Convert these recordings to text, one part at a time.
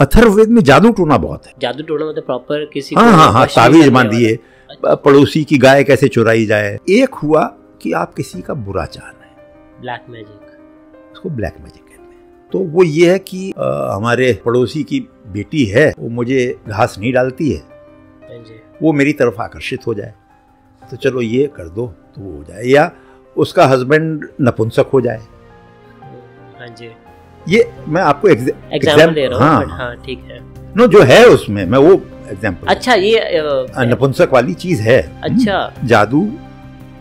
अथर्ववेद में जादू टोना बहुत है जादू टोना मतलब प्रॉपर किसी हाँ हाँ हाँ तावीज बांध दिए पड़ोसी की गाय कैसे चुराई जाए एक हुआ कि आप किसी का बुरा चाह रहे हैं ब्लैक मैजिक उसको ब्लैक मैजिक कहते हैं तो वो ये है कि आ, हमारे पड़ोसी की बेटी है वो मुझे घास नहीं डालती है हाँ वो मेरी तरफ आकर्षित हो जाए तो चलो ये कर दो तो वो हो जाए या उसका हस्बैंड नपुंसक हो जाए हाँ जी ये मैं आपको एग्जाम्पल दे रहा हूँ हाँ, हाँ ठीक है नो जो है उसमें मैं वो एग्जाम्पल अच्छा ये हाँ, नपुंसक वाली चीज है अच्छा हम्म। जादू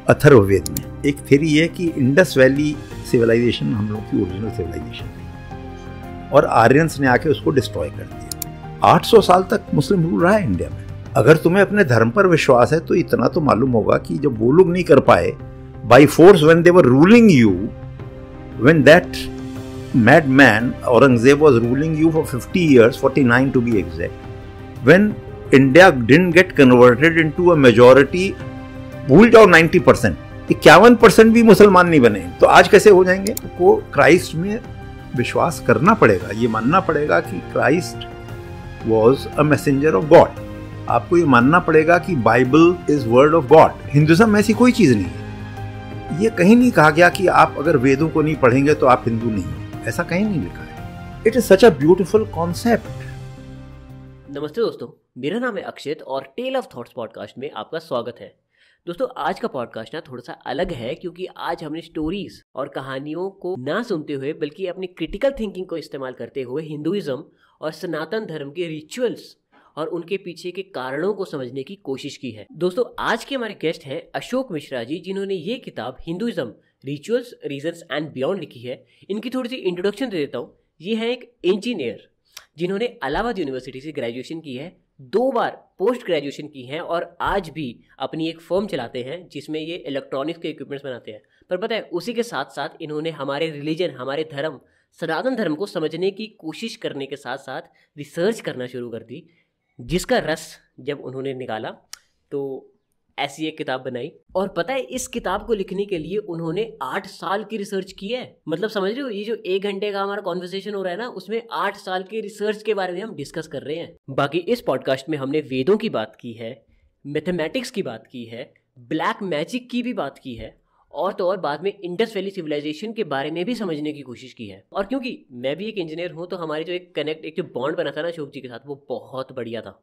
अथर्ववेद में एक थेरी है कि इंडस वैली सिविलाइजेशन हम लोग की ओरिजिनल सिविलाइजेशन थी और आर्यंस ने आके उसको डिस्ट्रॉय कर दिया 800 साल तक मुस्लिम रूल रहा है इंडिया में अगर तुम्हें अपने धर्म पर विश्वास है तो इतना तो मालूम होगा कि जब वो लोग नहीं कर पाए by force when they were ruling you when that madman Aurangzeb was ruling you for 50 years, 49 to be exact, when India didn't get converted into a majority भूल जाओ 90 परसेंट इक्यावन परसेंट भी मुसलमान नहीं बने तो आज कैसे हो जाएंगे को क्राइस्ट में विश्वास करना पड़ेगा ये मानना पड़ेगा कि Christ was a messenger of God आपको ये मानना पड़ेगा कि Bible is word of God Hinduism ऐसी कोई चीज़ नहीं है ये कहीं नहीं कहा गया कि आप अगर वेदों को नहीं पढ़ेंगे तो आप हिंदू नहीं ऐसा कहीं नहीं लिखा है it is such a beautiful concept नमस्ते दोस्तों मेरा नाम है अक्षित और टेल ऑफ थॉट्स पॉडकास्ट में आपका स्वागत है दोस्तों आज का पॉडकास्ट ना थोड़ा सा अलग है क्योंकि आज हमने स्टोरीज और कहानियों को ना सुनते हुए बल्कि अपनी क्रिटिकल थिंकिंग को इस्तेमाल करते हुए हिंदुइज्म और सनातन धर्म के रिचुअल्स और उनके पीछे के कारणों को समझने की कोशिश की है दोस्तों आज के हमारे गेस्ट हैं अशोक मिश्रा जी जिन्होंने ये किताब Hinduism rituals reasons and beyond लिखी है इनकी थोड़ी सी इंट्रोडक्शन दे देता हूँ ये है एक इंजीनियर जिन्होंने अलाहाबाद यूनिवर्सिटी से ग्रेजुएशन की है दो बार पोस्ट ग्रेजुएशन की हैं और आज भी अपनी एक फर्म चलाते हैं जिसमें ये इलेक्ट्रॉनिक्स के इक्विपमेंट्स बनाते हैं पर पता है उसी के साथ साथ इन्होंने हमारे रिलीजन हमारे धर्म सनातन धर्म को समझने की कोशिश करने के साथ साथ रिसर्च करना शुरू कर दी जिसका रस जब उन्होंने निकाला तो ऐसी एक किताब बनाई और पता है इस किताब को लिखने के लिए उन्होंने आठ साल की रिसर्च की है मतलब समझ रहे हो ये जो एक घंटे का हमारा कॉन्वर्सेशन हो रहा है ना उसमें आठ साल की रिसर्च के बारे में हम डिस्कस कर रहे हैं बाकी इस पॉडकास्ट में हमने वेदों की बात की है मैथमेटिक्स की बात की है ब्लैक मैजिक की भी बात की है और तो और बाद में इंडस वैली सिविलाइजेशन के बारे में भी समझने की कोशिश की है और क्योंकि मैं भी एक इंजीनियर हूँ तो हमारी जो एक कनेक्ट एक जो बॉन्ड बना था ना अशोक जी के साथ वो बहुत बढ़िया था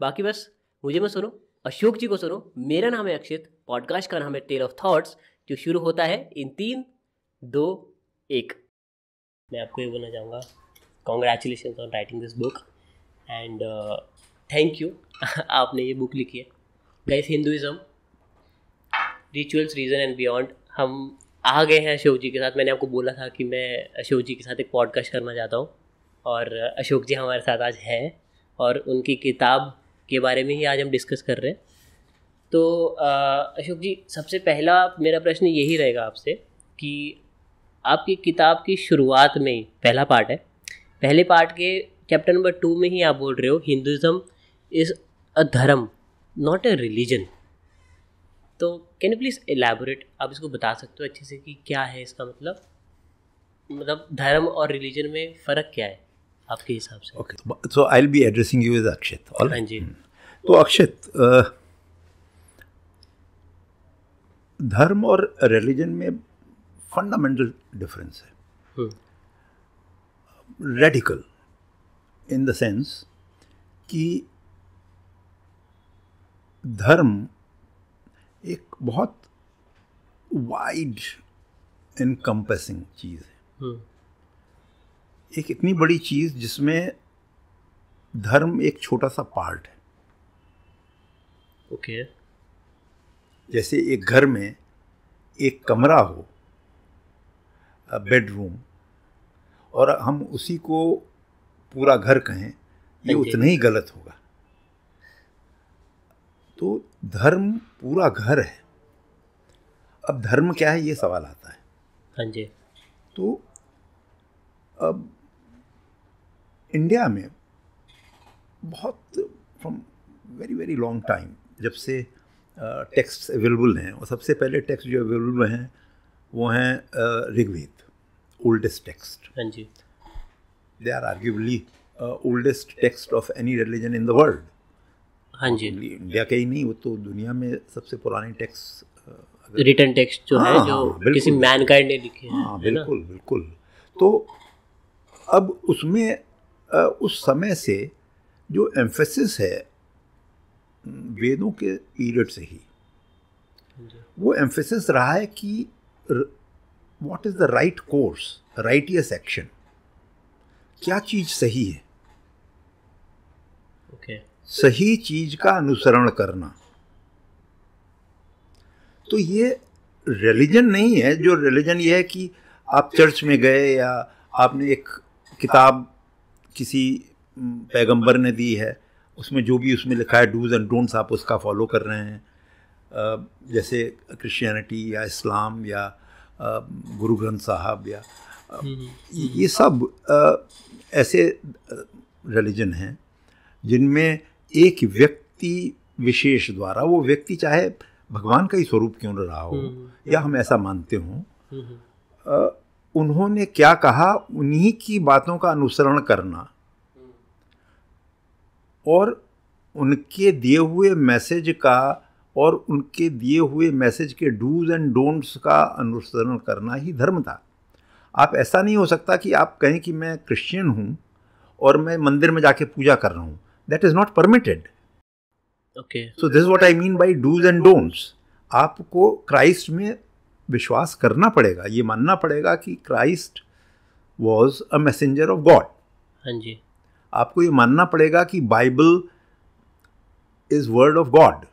बाकी बस मुझे मत सुनो अशोक जी को सुनो मेरा नाम है अक्षित पॉडकास्ट का नाम है टेल ऑफ थॉट्स जो शुरू होता है इन तीन दो एक मैं आपको ये बोलना चाहूँगा congratulation on writing this book and thank you आपने ये बुक लिखी है guess Hinduism rituals reason and beyond हम आ गए हैं अशोक जी के साथ मैंने आपको बोला था कि मैं अशोक जी के साथ एक पॉडकास्ट करना चाहता हूँ और अशोक जी हमारे साथ आज हैं और उनकी किताब के बारे में ही आज हम डिस्कस कर रहे हैं तो अशोक जी सबसे पहला मेरा प्रश्न यही रहेगा आपसे कि आपकी किताब की शुरुआत में ही पहला पार्ट है पहले पार्ट के चैप्टर नंबर टू में ही आप बोल रहे हो हिंदुज़म इज़ अ धर्म नॉट ए रिलीजन तो कैन यू प्लीज़ एलैबोरेट आप इसको बता सकते हो अच्छे से कि क्या है इसका मतलब मतलब धर्म और रिलीजन में फ़र्क क्या है आपके हिसाब से okay so I be addressing you is Akshit हाँ जी hmm. तो अक्षत धर्म और रिलीजन में फंडामेंटल डिफरेंस है रेडिकल इन द सेंस कि धर्म एक बहुत वाइड इनकम्पेसिंग चीज़ है हम्म। एक इतनी बड़ी चीज़ जिसमें धर्म एक छोटा सा पार्ट है ओके okay. जैसे एक घर में एक कमरा हो बेडरूम और हम उसी को पूरा घर कहें ये उतना ही गलत होगा तो धर्म पूरा घर है अब धर्म क्या है ये सवाल आता है हाँ जी तो अब इंडिया में बहुत from very very long time जब से टेक्स्ट अवेलेबल हैं और सबसे पहले टेक्स्ट जो अवेलेबल हैं वो हैं ऋग्वेद ओल्डेस्ट टेक्स्ट हाँ जी they are arguably oldest text of any religion in the world हाँ जी इंडिया का ही नहीं वो तो दुनिया में सबसे पुराने टेक्स्ट रिटर्न टेक्स्ट जो हाँ, है जो किसी मैनकाइंड ने लिखे हैं हाँ बिल्कुल बिल्कुल तो अब उसमें उस समय से जो एम्फेसिस है वेदों के पीरियड से ही वो एम्फेसिस रहा है कि what is the right course righteous action क्या चीज़ सही है okay. सही चीज़ का अनुसरण करना तो ये रिलीजन नहीं है जो रिलीजन ये है कि आप चर्च में गए या आपने एक किताब किसी पैगंबर ने दी है उसमें जो भी उसमें लिखा है डूज एंड डोंट्स आप उसका फॉलो कर रहे हैं जैसे क्रिश्चियनिटी या इस्लाम या गुरु ग्रंथ साहब या हम्म, हम्म। ये सब ऐसे रिलीजन हैं जिनमें एक व्यक्ति विशेष द्वारा वो व्यक्ति चाहे भगवान का ही स्वरूप क्यों रहा हो हम्म, या हम ऐसा मानते हों उन्होंने क्या कहा उन्हीं की बातों का अनुसरण करना और उनके दिए हुए मैसेज का और उनके दिए हुए मैसेज के डूज एंड डोंट्स का अनुसरण करना ही धर्म था आप ऐसा नहीं हो सकता कि आप कहें कि मैं क्रिश्चियन हूँ और मैं मंदिर में जाके पूजा कर रहा हूँ that is not permitted okay so this what I mean by dos and don'ts आपको क्राइस्ट में विश्वास करना पड़ेगा ये मानना पड़ेगा कि Christ was a messenger of God हाँ जी आपको ये मानना पड़ेगा कि Bible is word of God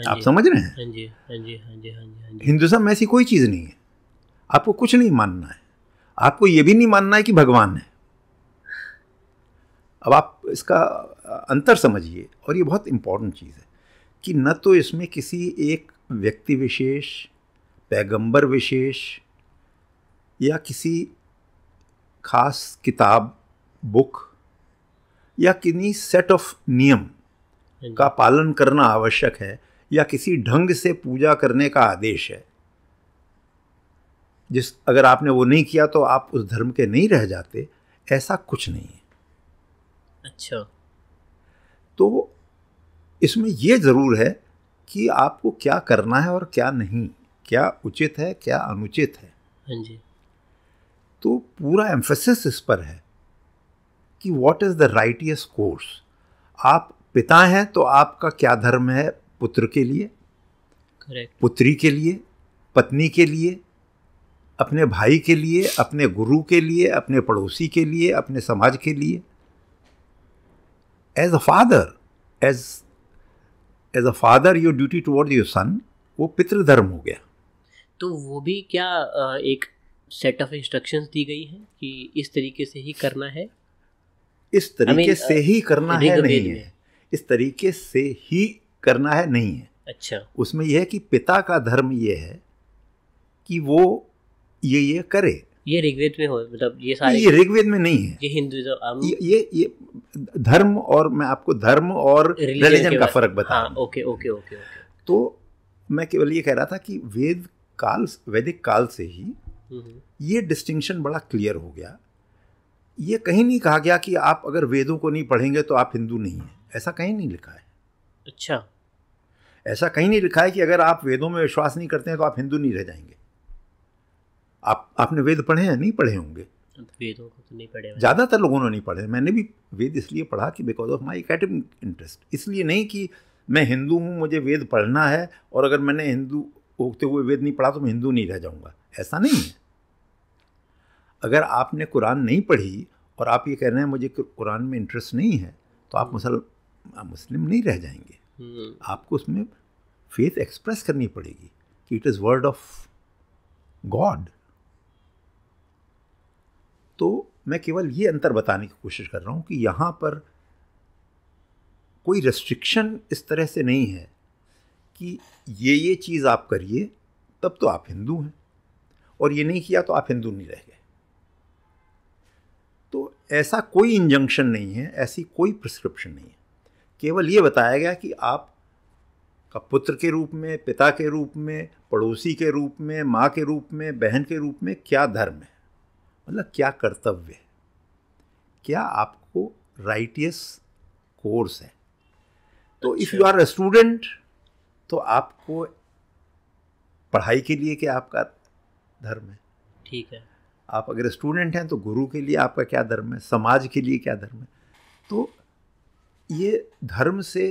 हाँ आप समझ रहे हैं हाँ हाँ हिंदुज्म ऐसी कोई चीज़ नहीं है आपको कुछ नहीं मानना है आपको ये भी नहीं मानना है कि भगवान है अब आप इसका अंतर समझिए और ये बहुत इंपॉर्टेंट चीज़ है कि न तो इसमें किसी एक व्यक्ति विशेष पैगंबर विशेष या किसी खास किताब बुक या किन्हीं सेट ऑफ नियम हम्म। का पालन करना आवश्यक है या किसी ढंग से पूजा करने का आदेश है जिस अगर आपने वो नहीं किया तो आप उस धर्म के नहीं रह जाते ऐसा कुछ नहीं है अच्छा तो इसमें ये ज़रूर है कि आपको क्या करना है और क्या नहीं क्या उचित है क्या अनुचित है हाँ जी तो पूरा एम्फेसिस इस पर है कि what is the righteous course आप पिता हैं तो आपका क्या धर्म है पुत्र के लिए Correct. पुत्री के लिए पत्नी के लिए अपने भाई के लिए अपने गुरु के लिए अपने पड़ोसी के लिए अपने समाज के लिए as a father as as a father your duty toward your son वो पितृधर्म हो गया तो वो भी क्या एक सेट ऑफ इंस्ट्रक्शंस दी गई है कि इस तरीके से ही करना है इस तरीके I mean, से uh, ही करना है नहीं है इस तरीके से ही करना है नहीं है अच्छा उसमें यह है कि पिता का धर्म यह है कि वो ये ये करे ये ऋग्वेद में हो मतलब ये सारे ये ऋग्वेद में नहीं है ये हिंदुइज्म um, ये, ये ये धर्म और मैं आपको धर्म और रिलीजन का फर्क बता हाँ, ओके ओके ओके ओके तो मैं केवल ये कह रहा था कि वेद काल वैदिक काल से ही हम्म, हम्म। ये डिस्टिंक्शन बड़ा क्लियर हो गया ये कहीं नहीं कहा गया कि आप अगर वेदों को नहीं पढ़ेंगे तो आप हिंदू नहीं हैं ऐसा कहीं नहीं लिखा है अच्छा ऐसा कहीं नहीं लिखा है कि अगर आप वेदों में विश्वास नहीं करते हैं तो आप हिंदू नहीं रह जाएंगे आप आपने वेद पढ़े हैं नहीं पढ़े होंगे तो वेदों को तो नहीं पढ़े ज़्यादातर लोगों ने नहीं पढ़े मैंने भी वेद इसलिए पढ़ा कि because of my academic interest इसलिए नहीं कि मैं हिंदू हूँ मुझे वेद पढ़ना है और अगर मैंने हिंदू उगते हुए वेद नहीं पढ़ा तो मैं हिंदू नहीं रह जाऊँगा ऐसा नहीं है अगर आपने कुरान नहीं पढ़ी और आप ये कह रहे हैं मुझे कुरान में इंटरेस्ट नहीं है तो आप हम्म। मुसल मुस्लिम नहीं रह जाएंगे हम्म। आपको उसमें फेथ एक्सप्रेस करनी पड़ेगी कि it is word of God तो मैं केवल ये अंतर बताने की कोशिश कर रहा हूँ कि यहाँ पर कोई रेस्ट्रिक्शन इस तरह से नहीं है कि ये ये चीज़ आप करिए तब तो आप हिंदू हैं और ये नहीं किया तो आप हिंदू नहीं रह गए तो ऐसा कोई इंजंक्शन नहीं है ऐसी कोई प्रिस्क्रिप्शन नहीं है केवल ये बताया गया कि आप का पुत्र के रूप में पिता के रूप में पड़ोसी के रूप में माँ के रूप में बहन के रूप में क्या धर्म है मतलब क्या कर्तव्य है क्या आपको राइटियस कोर्स है तो if you are a student तो आपको पढ़ाई के लिए क्या आपका धर्म है ठीक है आप अगर स्टूडेंट हैं तो गुरु के लिए आपका क्या धर्म है समाज के लिए क्या धर्म है तो ये धर्म से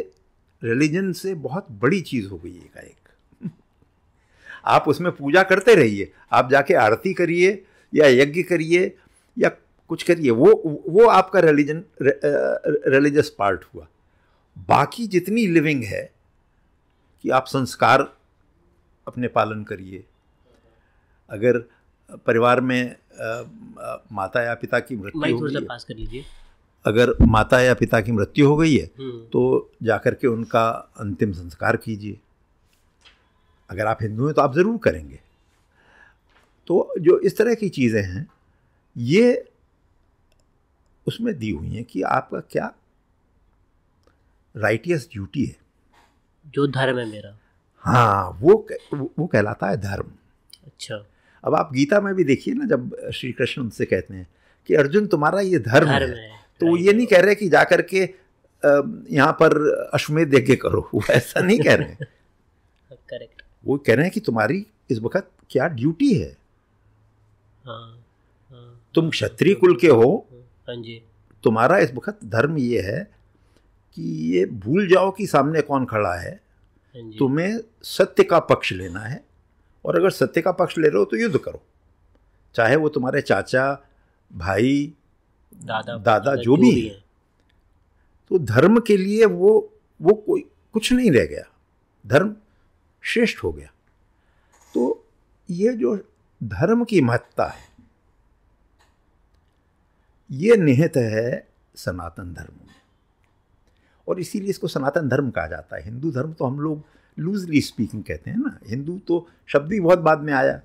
रिलीजन से बहुत बड़ी चीज़ हो गई एक आप उसमें पूजा करते रहिए आप जाके आरती करिए या यज्ञ करिए या कुछ करिए वो वो आपका रिलीजन रिलीजियस पार्ट हुआ बाकी जितनी लिविंग है कि आप संस्कार अपने पालन करिए अगर परिवार में माता या पिता की मृत्यु हो गई पास कर लीजिए अगर माता या पिता की मृत्यु हो गई है हम्म। तो जाकर के उनका अंतिम संस्कार कीजिए अगर आप हिंदू हैं तो आप ज़रूर करेंगे तो जो इस तरह की चीज़ें हैं ये उसमें दी हुई हैं कि आपका क्या राइटियस ड्यूटी है जो धर्म है मेरा हाँ वो वो कहलाता है धर्म अच्छा अब आप गीता में भी देखिए ना जब श्री कृष्ण उनसे कहते हैं कि अर्जुन तुम्हारा ये धर्म, धर्म है, तो वो ये नहीं कह रहे कि जा करके यहाँ पर अश्वमेध यज्ञ करो वो ऐसा नहीं कह रहे करेक्ट वो कह रहे हैं कि तुम्हारी इस वक्त क्या ड्यूटी है हाँ, हाँ। तुम क्षत्रिय कुल के हो हाँ जी तुम्हारा इस वक्त धर्म ये है कि ये भूल जाओ कि सामने कौन खड़ा है तुम्हें सत्य का पक्ष लेना है और अगर सत्य का पक्ष ले रहे हो तो युद्ध करो चाहे वो तुम्हारे चाचा भाई दादा दादा जो भी है तो धर्म के लिए वो वो कोई कुछ नहीं रह गया धर्म श्रेष्ठ हो गया तो ये जो धर्म की महत्ता है ये निहित है सनातन धर्म में और इसीलिए इसको सनातन धर्म कहा जाता है हिंदू धर्म तो हम लोग लूजली स्पीकिंग कहते हैं ना हिंदू तो शब्द ही बहुत बाद में आया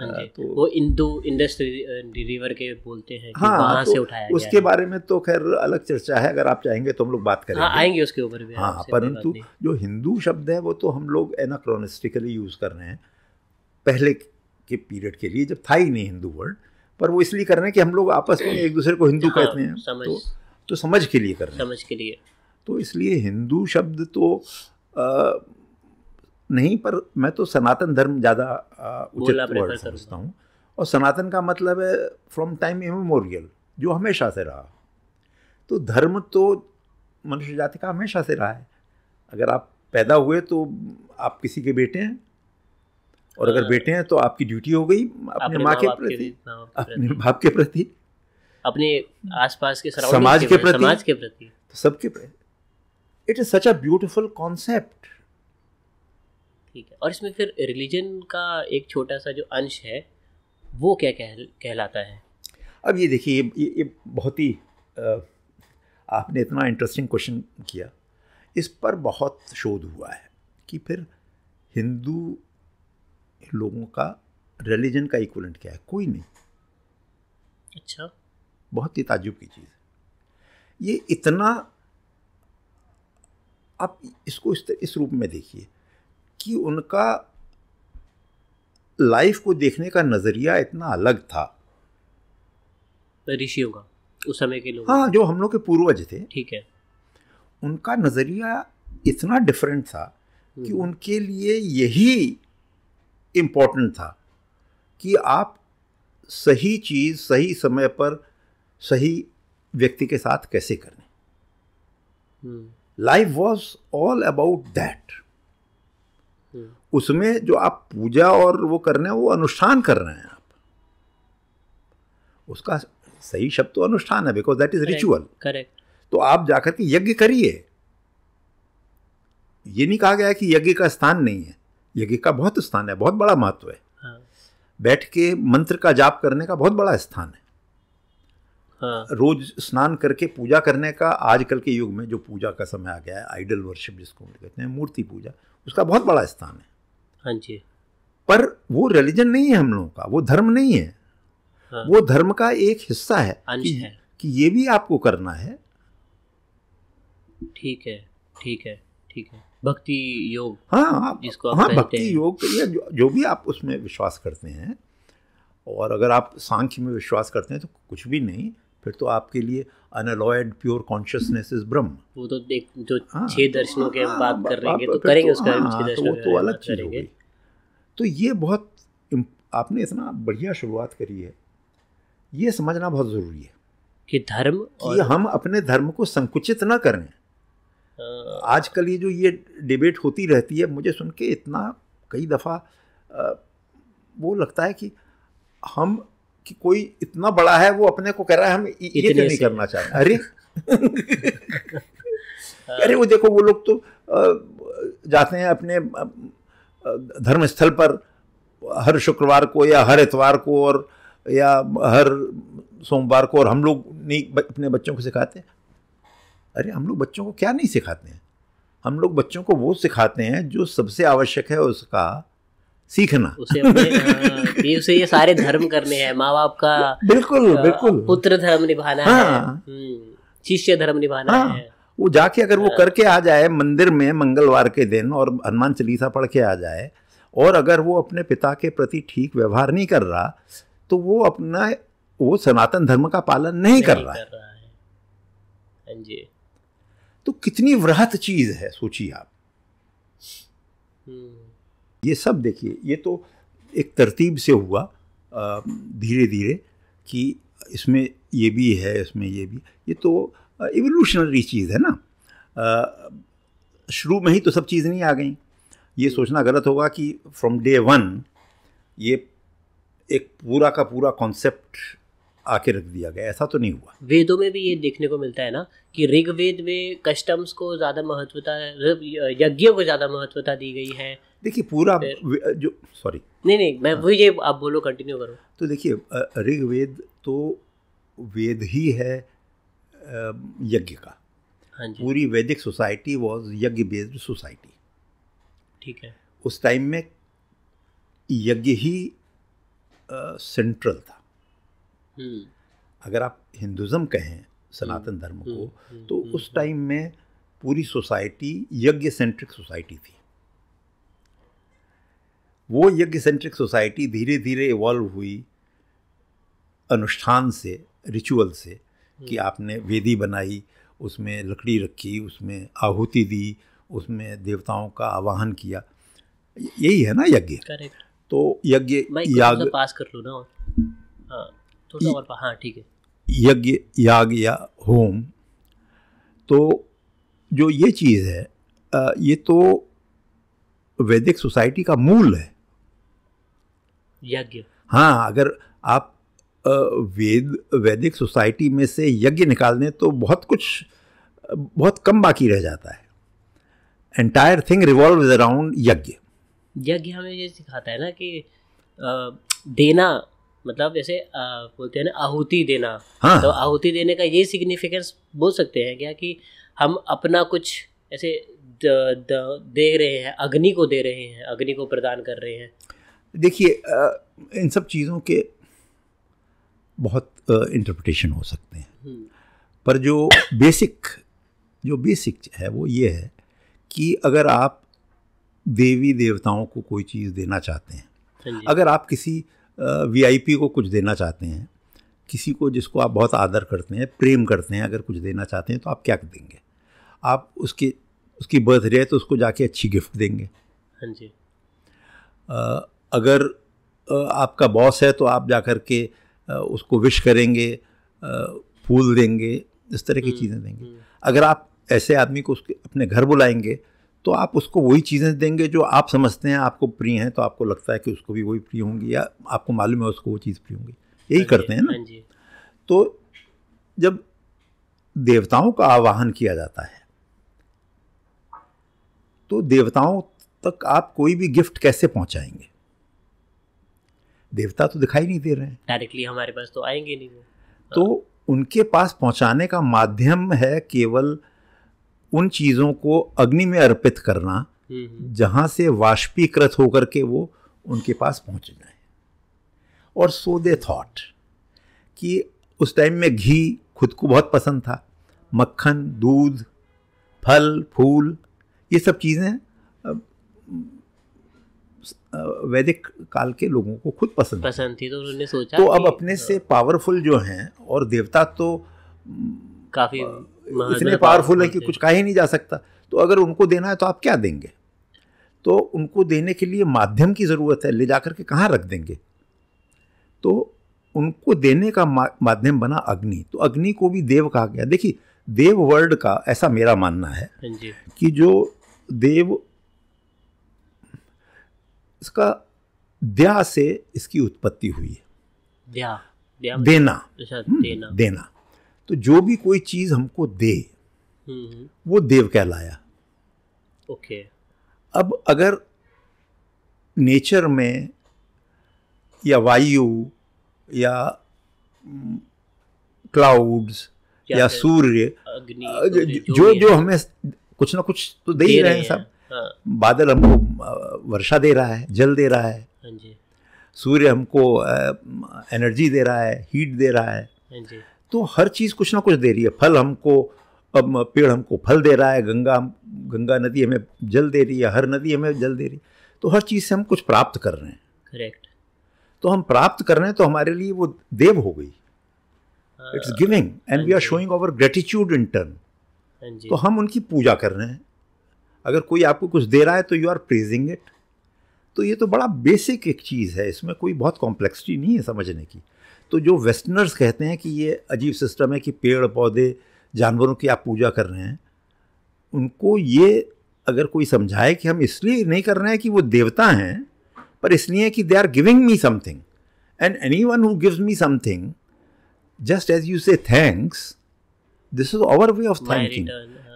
हाँ तो वो इंदू इंडस रिवर के बोलते हैं हाँ वहाँ तो से उठाया गया उसके बारे में तो खैर अलग चर्चा है अगर आप चाहेंगे तो हम लोग बात करेंगे हाँ, आएंगे उसके ऊपर भी हाँ परंतु जो हिंदू शब्द है वो तो हम लोग एनाक्रोनिस्टिकली यूज़ कर रहे हैं पहले के पीरियड के लिए जब था ही नहीं हिंदू वर्ड पर वो इसलिए कर रहे हैं कि हम लोग आपस में एक दूसरे को हिंदू हाँ, कहते हैं तो, तो समझ के लिए कर रहे हैं समझ के लिए तो इसलिए हिंदू शब्द तो नहीं पर मैं तो सनातन धर्म ज़्यादा उचित वर्ड समझता हूँ और सनातन का मतलब है फ्रॉम टाइम इमेमोरियल जो हमेशा से रहा तो धर्म तो मनुष्य जाति का हमेशा से रहा है अगर आप पैदा हुए तो आप किसी के बेटे हैं और अगर हाँ। बेटे हैं तो आपकी ड्यूटी हो गई अपने माँ के प्रति हाँ, अपने बाप के प्रति अपने आसपास के समाज के प्रति समाज के प्रति तो सबके प्रति it is such a beautiful concept ठीक है और इसमें फिर रिलीजन का एक छोटा सा जो अंश है वो क्या कह कहलाता है अब ये देखिए ये, ये बहुत ही आपने इतना इंटरेस्टिंग क्वेश्चन किया इस पर बहुत शोध हुआ है कि फिर हिंदू लोगों का रिलीजन का इक्वलेंट क्या है कोई नहीं अच्छा बहुत ही ताजुब की चीज़ है ये इतना आप इसको इस इस रूप में देखिए कि उनका लाइफ को देखने का नज़रिया इतना अलग था ऋषियों का उस समय के लोग हाँ जो हम लोग के पूर्वज थे ठीक है उनका नज़रिया इतना डिफरेंट था कि हम्म। उनके लिए यही इम्पोर्टेंट था कि आप सही चीज़ सही समय पर सही व्यक्ति के साथ कैसे करें life was all about that hmm. उसमें जो आप पूजा और वो कर रहे हैं वो अनुष्ठान कर रहे हैं आप उसका सही शब्द तो अनुष्ठान है because that is ritual correct तो आप जाकर के यज्ञ करिए ये नहीं कहा गया कि यज्ञ का स्थान नहीं है यज्ञ का बहुत स्थान है बहुत बड़ा महत्व है हाँ। बैठ के मंत्र का जाप करने का बहुत बड़ा स्थान है हाँ। रोज स्नान करके पूजा करने का आजकल के युग में जो पूजा का समय आ गया है आइडल वर्शिप जिसको कहते हैं मूर्ति पूजा उसका बहुत बड़ा स्थान है हाँ जी पर वो रिलीजन नहीं है हम लोगों का वो धर्म नहीं है हाँ। वो धर्म का एक हिस्सा है हाँ कि, है कि ये भी आपको करना है ठीक है ठीक है ठीक है भक्ति योग हाँ आप, हाँ, जिसको आप हाँ भक्ति योग या जो, जो भी आप उसमें विश्वास करते हैं और अगर आप सांख्य में विश्वास करते हैं तो कुछ भी नहीं फिर तो आपके लिए अनलॉयड प्योर कॉन्शियसनेस इज ब्रह्म वो तो देख जो हाँ, छह तो दर्शनों के हाँ, बात हाँ, कर रहे हैं तो, तो करेंगे तो उसका छह दर्शनों तो अलग चीज होगी तो ये बहुत आपने इतना बढ़िया शुरुआत करी है ये समझना बहुत ज़रूरी है कि धर्म कि और हम अपने धर्म को संकुचित ना करें आजकल ये जो ये डिबेट होती रहती है मुझे सुन के इतना कई दफ़ा वो लगता है कि हम कि कोई इतना बड़ा है वो अपने को कह रहा है हम ये तो नहीं करना चाह अरे अरे वो देखो वो लोग तो जाते हैं अपने धर्म स्थल पर हर शुक्रवार को या हर इतवार को और या हर सोमवार को और हम लोग नहीं अपने बच्चों को सिखाते हैं अरे हम लोग बच्चों को क्या नहीं सिखाते हैं हम लोग बच्चों को वो सिखाते हैं जो सबसे आवश्यक है उसका सीखना उसे अपने हाँ, उसे ये सारे धर्म करने हैं माँ बाप का बिल्कुल आ, बिल्कुल पुत्र धर्म निभाना हाँ। है हम्म, शिष्य धर्म निभाना हाँ। है वो जाके अगर वो हाँ। करके आ जाए मंदिर में मंगलवार के दिन और हनुमान चालीसा पढ़ के आ जाए और अगर वो अपने पिता के प्रति ठीक व्यवहार नहीं कर रहा तो वो अपना वो सनातन धर्म का पालन नहीं, नहीं कर रहा है, रहा है। हाँ जी तो कितनी वृहत चीज है सोचिए आप हम्म। ये सब देखिए ये तो एक तरतीब से हुआ धीरे धीरे कि इसमें ये भी है इसमें ये भी ये तो इवोल्यूशनरी चीज़ है ना शुरू में ही तो सब चीज़ नहीं आ गई ये सोचना गलत होगा कि फ्रॉम डे वन ये एक पूरा का पूरा कॉन्सेप्ट आके रख दिया गया ऐसा तो नहीं हुआ वेदों में भी ये देखने को मिलता है ना कि ऋग्वेद में कस्टम्स को ज़्यादा महत्वता यज्ञों को ज़्यादा महत्वता दी गई है देखिए पूरा जो सॉरी नहीं नहीं मैं वही ये आप बोलो कंटिन्यू करो तो देखिए ऋग्वेद तो वेद ही है यज्ञ का हाँ जी पूरी वैदिक society was yajna based society ठीक है उस टाइम में यज्ञ ही सेंट्रल था हम्म। अगर आप हिंदुज़म कहें सनातन हम्म, धर्म को हम्म, तो उस टाइम में पूरी सोसाइटी यज्ञ सेंट्रिक सोसाइटी थी वो यज्ञ सेंट्रिक सोसाइटी धीरे धीरे इवॉल्व हुई अनुष्ठान से रिचुअल से हम्म। कि आपने वेदी बनाई उसमें लकड़ी रखी उसमें आहुति दी उसमें देवताओं का आवाहन किया यही है ना यज्ञ तो यज्ञ याग पास तो कर लो ना हाँ थोड़ा और हाँ ठीक है यज्ञ याग या होम तो जो ये चीज़ है ये तो वैदिक सोसाइटी का मूल है यज्ञ हाँ अगर आप वेद वैदिक सोसाइटी में से यज्ञ निकाल दें तो बहुत कुछ बहुत कम बाकी रह जाता है एंटायर थिंग रिवॉल्व अराउंड यज्ञ यज्ञ हमें ये सिखाता है ना कि देना मतलब जैसे बोलते हैं ना आहुति देना हाँ। तो आहुति देने का ये सिग्निफिकेंस बोल सकते हैं क्या कि हम अपना कुछ ऐसे द, द, दे रहे हैं अग्नि को दे रहे हैं अग्नि को प्रदान कर रहे हैं देखिए इन सब चीज़ों के बहुत इंटरप्रटेशन हो सकते हैं हम्म। पर जो बेसिक जो बेसिक है वो ये है कि अगर आप देवी देवताओं को कोई चीज़ देना चाहते हैं हाँ अगर आप किसी वीआईपी को कुछ देना चाहते हैं किसी को जिसको आप बहुत आदर करते हैं प्रेम करते हैं अगर कुछ देना चाहते हैं तो आप क्या देंगे आप उसके उसकी बर्थडे है तो उसको जाके अच्छी गिफ्ट देंगे हाँ जी अगर आपका बॉस है तो आप जा कर के उसको विश करेंगे फूल देंगे इस तरह की हम्म, चीज़ें देंगे हम्म। अगर आप ऐसे आदमी को उसके अपने घर बुलाएंगे तो आप उसको वही चीज़ें देंगे जो आप समझते हैं आपको प्रिय हैं तो आपको लगता है कि उसको भी वही प्रिय होंगी या आपको मालूम है उसको वो चीज़ प्रिय होंगी यही हाँ करते हैं ना हाँ तो जब देवताओं का आवाहन किया जाता है तो देवताओं तक आप कोई भी गिफ्ट कैसे पहुंचाएंगे देवता तो दिखाई नहीं दे रहे हैं डायरेक्टली हमारे पास तो आएंगे नहीं वो तो हाँ। उनके पास पहुंचाने का माध्यम है केवल उन चीज़ों को अग्नि में अर्पित करना हम्म, हम्म। जहाँ से वाष्पीकृत होकर के वो उनके पास पहुँच जाए और सो दे थॉट कि उस टाइम में घी खुद को बहुत पसंद था मक्खन दूध फल फूल ये सब चीज़ें वैदिक काल के लोगों को खुद पसंद पसंद थी तो उन्होंने सोचा तो अब अपने हाँ। से पावरफुल जो हैं और देवता तो काफी इतने पावरफुल है कि कुछ कहा ही नहीं जा सकता तो अगर उनको देना है तो आप क्या देंगे तो उनको देने के लिए माध्यम की ज़रूरत है ले जाकर के कहाँ रख देंगे तो उनको देने का माध्यम बना अग्नि तो अग्नि को भी देव कहा गया देखिए देव वर्ल्ड का ऐसा मेरा मानना है हाँ कि जो देव इसका द्या से इसकी उत्पत्ति हुई है द्या, द्या मतलब देना अच्छा, हम्म, देना देना तो जो भी कोई चीज हमको दे हम्म, हम्म। वो देव कहलाया ओके अब अगर नेचर में या वायु या क्लाउड्स या, या सूर्य जो जो हमें कुछ ना कुछ तो दे ही रहे हैं सब हाँ। बादल हमको वर्षा दे रहा है जल दे रहा है हाँ सूर्य हमको एनर्जी दे रहा है हीट दे रहा है हाँ तो हर चीज़ कुछ ना कुछ दे रही है फल हमको अब पेड़ हमको फल दे रहा है गंगा गंगा नदी हमें जल दे रही है हर नदी हमें जल दे रही है तो हर चीज़ से हम कुछ प्राप्त कर रहे हैं करेक्ट तो हम प्राप्त कर रहे हैं तो हमारे लिए वो देव हो गई it's giving and we are showing our gratitude in turn तो हम उनकी पूजा कर रहे हैं अगर कोई आपको कुछ दे रहा है तो यू आर प्रेजिंग इट तो ये तो बड़ा बेसिक एक चीज़ है इसमें कोई बहुत कॉम्प्लेक्सिटी नहीं है समझने की तो जो वेस्टर्नर्स कहते हैं कि ये अजीब सिस्टम है कि पेड़ पौधे जानवरों की आप पूजा कर रहे हैं उनको ये अगर कोई समझाए कि हम इसलिए नहीं कर रहे हैं कि वो देवता हैं पर इसलिए कि they are giving me something and anyone who gives me something just as you say thanks this is our way of thanking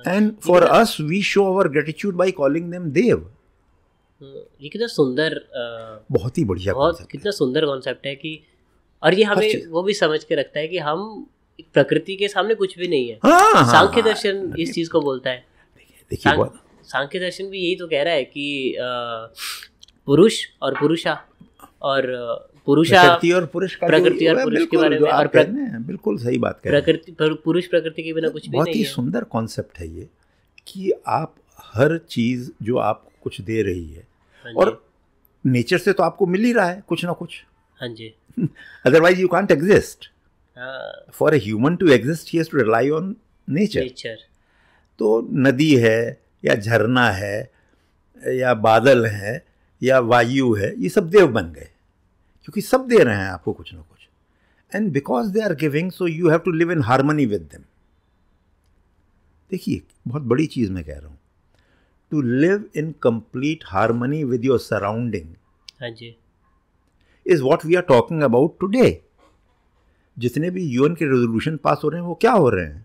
and for us we show our gratitude by calling calling dev hmm, ये कितना सुंदर बहुत ही बढ़िया बहुत कितना सुंदर concept है कि और ये हमें अच्छा। वो भी समझ के रखता है कि हम प्रकृति के सामने कुछ भी नहीं है हाँ, हाँ, सांख्य हाँ, दर्शन इस चीज को बोलता है सांख, सांख्य दर्शन भी यही तो कह रहा है कि पुरुष और पुरुषा और पुरुष प्रकृति और पुरुष प्रकृति और पुरुष के बारे में और बिल्कुल सही बात कर प्रकृति पुरुष प्रकृति के बिना कुछ बहुत ही सुंदर कॉन्सेप्ट है ये कि आप हर चीज जो आपको कुछ दे रही है हाँ और नेचर से तो आपको मिल ही रहा है कुछ ना कुछ हाँ जी otherwise you can't exist for a human to exist he to rely on nature तो नदी है या झरना है या बादल है या वायु है ये सब देव बन गए क्योंकि सब दे रहे हैं आपको कुछ ना कुछ and because they are giving so you have to live in harmony with them देखिए बहुत बड़ी चीज़ मैं कह रहा हूँ to live in complete harmony with your surrounding हाँ जी is what we are talking about today जितने भी यूएन के रेजोल्यूशन पास हो रहे हैं वो क्या हो रहे हैं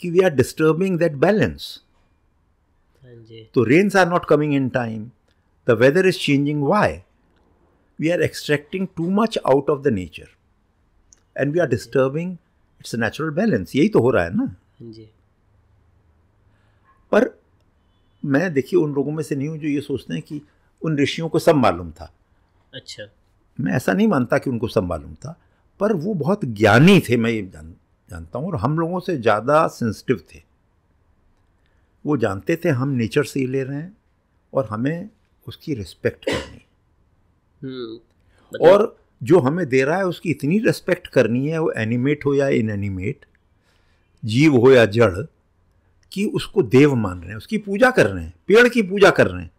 कि we are disturbing that balance तो rains are not coming in time the weather is changing why we are extracting too much out of the nature and we are disturbing its natural balance यही तो हो रहा है ना जी पर मैं देखिए उन लोगों में से नहीं हूँ जो ये सोचते हैं कि उन ऋषियों को सब मालूम था अच्छा मैं ऐसा नहीं मानता कि उनको सब मालूम था पर वो बहुत ज्ञानी थे मैं ये जान जानता हूँ और हम लोगों से ज़्यादा सेंसिटिव थे वो जानते थे हम नेचर से ही ले रहे हैं और हमें उसकी रिस्पेक्ट करनी हम्म। और जो हमें दे रहा है उसकी इतनी रिस्पेक्ट करनी है वो एनिमेट हो या इनएनिमेट जीव हो या जड़ कि उसको देव मान रहे हैं उसकी पूजा कर रहे हैं पेड़ की पूजा कर रहे हैं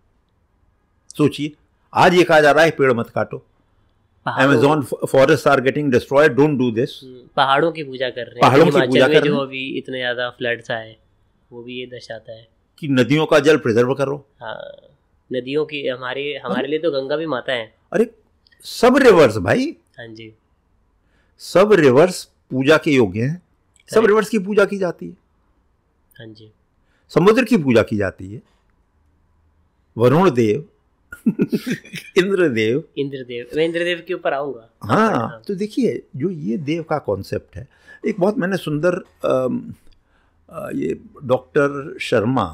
सोचिए आज ये कहा जा रहा है पेड़ मत काटो Amazon forest are getting destroyed don't do this पहाड़ों की पूजा कर रहे हैं पहाड़ों की पूजा कर जो अभी इतने ज्यादा फ्लड्स आए वो भी ये दर्शाता है कि नदियों का जल प्रिजर्व करो हाँ नदियों की हमारे हमारे लिए तो गंगा भी माता है अरे सब रिवर्स भाई हाँ जी सब रिवर्स पूजा के योग्य हैं सब रिवर्स की पूजा की जाती है हाँ जी समुद्र की पूजा की जाती है वरुण देव इंद्रदेव इंद्रदेव मैं इंद्रदेव के ऊपर आऊंगा हाँ, हाँ। तो देखिए जो ये देव का कॉन्सेप्ट है एक बहुत मैंने सुंदर ये डॉक्टर शर्मा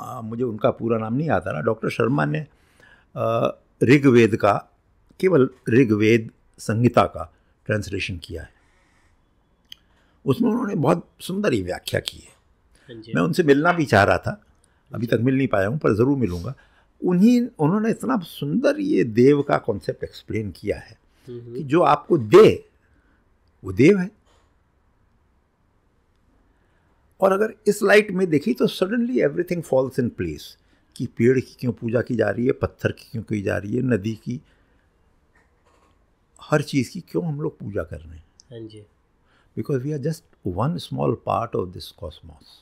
आ, मुझे उनका पूरा नाम नहीं आता ना डॉक्टर शर्मा ने आ, ऋग्वेद का केवल ऋग्वेद संहिता का ट्रांसलेशन किया है उसमें उन्होंने बहुत सुंदर ही व्याख्या की है हाँ मैं उनसे मिलना भी चाह रहा था अभी तक मिल नहीं पाया हूँ पर ज़रूर मिलूँगा उन्हीं उन्होंने इतना सुंदर ये देव का कॉन्सेप्ट एक्सप्लेन किया है हम्म, हम्म। कि जो आपको दे वो देव है और अगर इस लाइट में देखी तो suddenly everything falls in place कि पेड़ की क्यों पूजा की जा रही है पत्थर की क्यों की जा रही है नदी की हर चीज़ की क्यों हम लोग पूजा कर रहे हैं हाँ जी because we are just one small part of this cosmos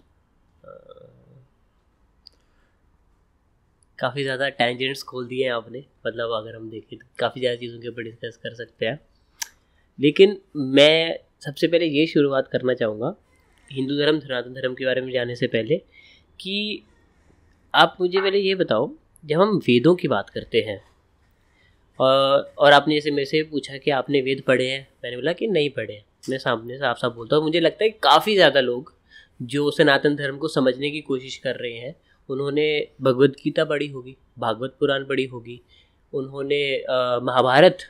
काफ़ी ज़्यादा टेंजेंट्स खोल दिए हैं आपने मतलब अगर हम देखें तो काफ़ी ज़्यादा चीज़ों के ऊपर डिस्कस कर सकते हैं लेकिन मैं सबसे पहले ये शुरुआत करना चाहूँगा हिंदू धर्म सनातन धर्म के बारे में जाने से पहले कि आप मुझे पहले ये बताओ जब हम वेदों की बात करते हैं और और आपने जैसे मेरे से पूछा कि आपने वेद पढ़े हैं मैंने बोला कि नहीं पढ़े मैं सामने से आप साफ बोलता हूँ मुझे लगता है काफ़ी ज़्यादा लोग जो सनातन धर्म को समझने की कोशिश कर रहे हैं उन्होंने भगवत गीता पढ़ी होगी भागवत पुराण पढ़ी होगी उन्होंने महाभारत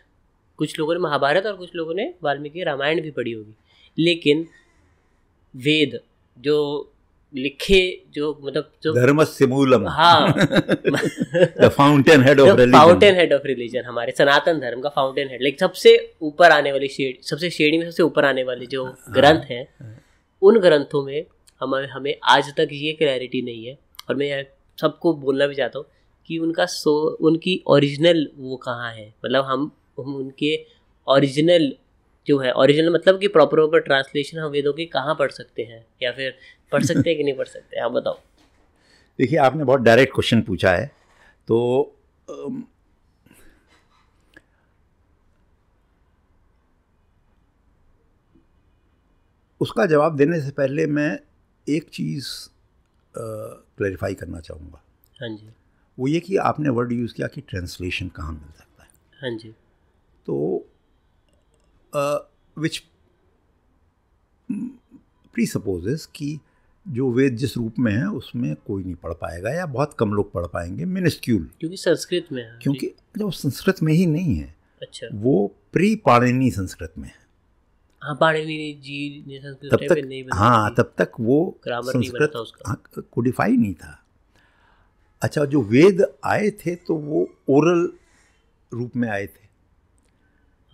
कुछ लोगों ने महाभारत और कुछ लोगों ने वाल्मीकि रामायण भी पढ़ी होगी लेकिन वेद जो लिखे जो मतलब जो धर्म से मूलम हाँ fountain head of religion fountain head of religion हमारे सनातन धर्म का फाउंटेन हेड लाइक सबसे ऊपर आने वाली शेड सबसे श्रेणी में सबसे ऊपर आने वाले जो हाँ। ग्रंथ हैं उन ग्रंथों में हम हमें आज तक ये क्लैरिटी नहीं है और मैं सबको बोलना भी चाहता हूँ कि उनका सो उनकी ओरिजिनल वो कहाँ है मतलब हम हम उनके ओरिजिनल जो है ओरिजिनल मतलब कि प्रॉपर प्रॉपर ट्रांसलेशन हम वेदों की कहाँ पढ़ सकते हैं या फिर पढ़ सकते हैं कि नहीं पढ़ सकते आप बताओ देखिए आपने बहुत डायरेक्ट क्वेश्चन पूछा है तो उसका जवाब देने से पहले मैं एक चीज़ क्लैरिफाई करना चाहूँगा हाँ जी वो ये कि आपने वर्ड यूज़ किया कि ट्रांसलेशन कहाँ मिल सकता है हाँ जी तो uh, which प्रीसपोजेस कि जो वेद जिस रूप में है उसमें कोई नहीं पढ़ पाएगा या बहुत कम लोग पढ़ पाएंगे मिनिस्क्यूल क्योंकि संस्कृत में है क्योंकि जब संस्कृत में ही नहीं है अच्छा वो प्री पाणिनी संस्कृत में है हाँ, तब तक हाँ तब तक वो संस्कृत कोडिफाई हाँ, नहीं था अच्छा जो वेद आए थे तो वो ओरल रूप में आए थे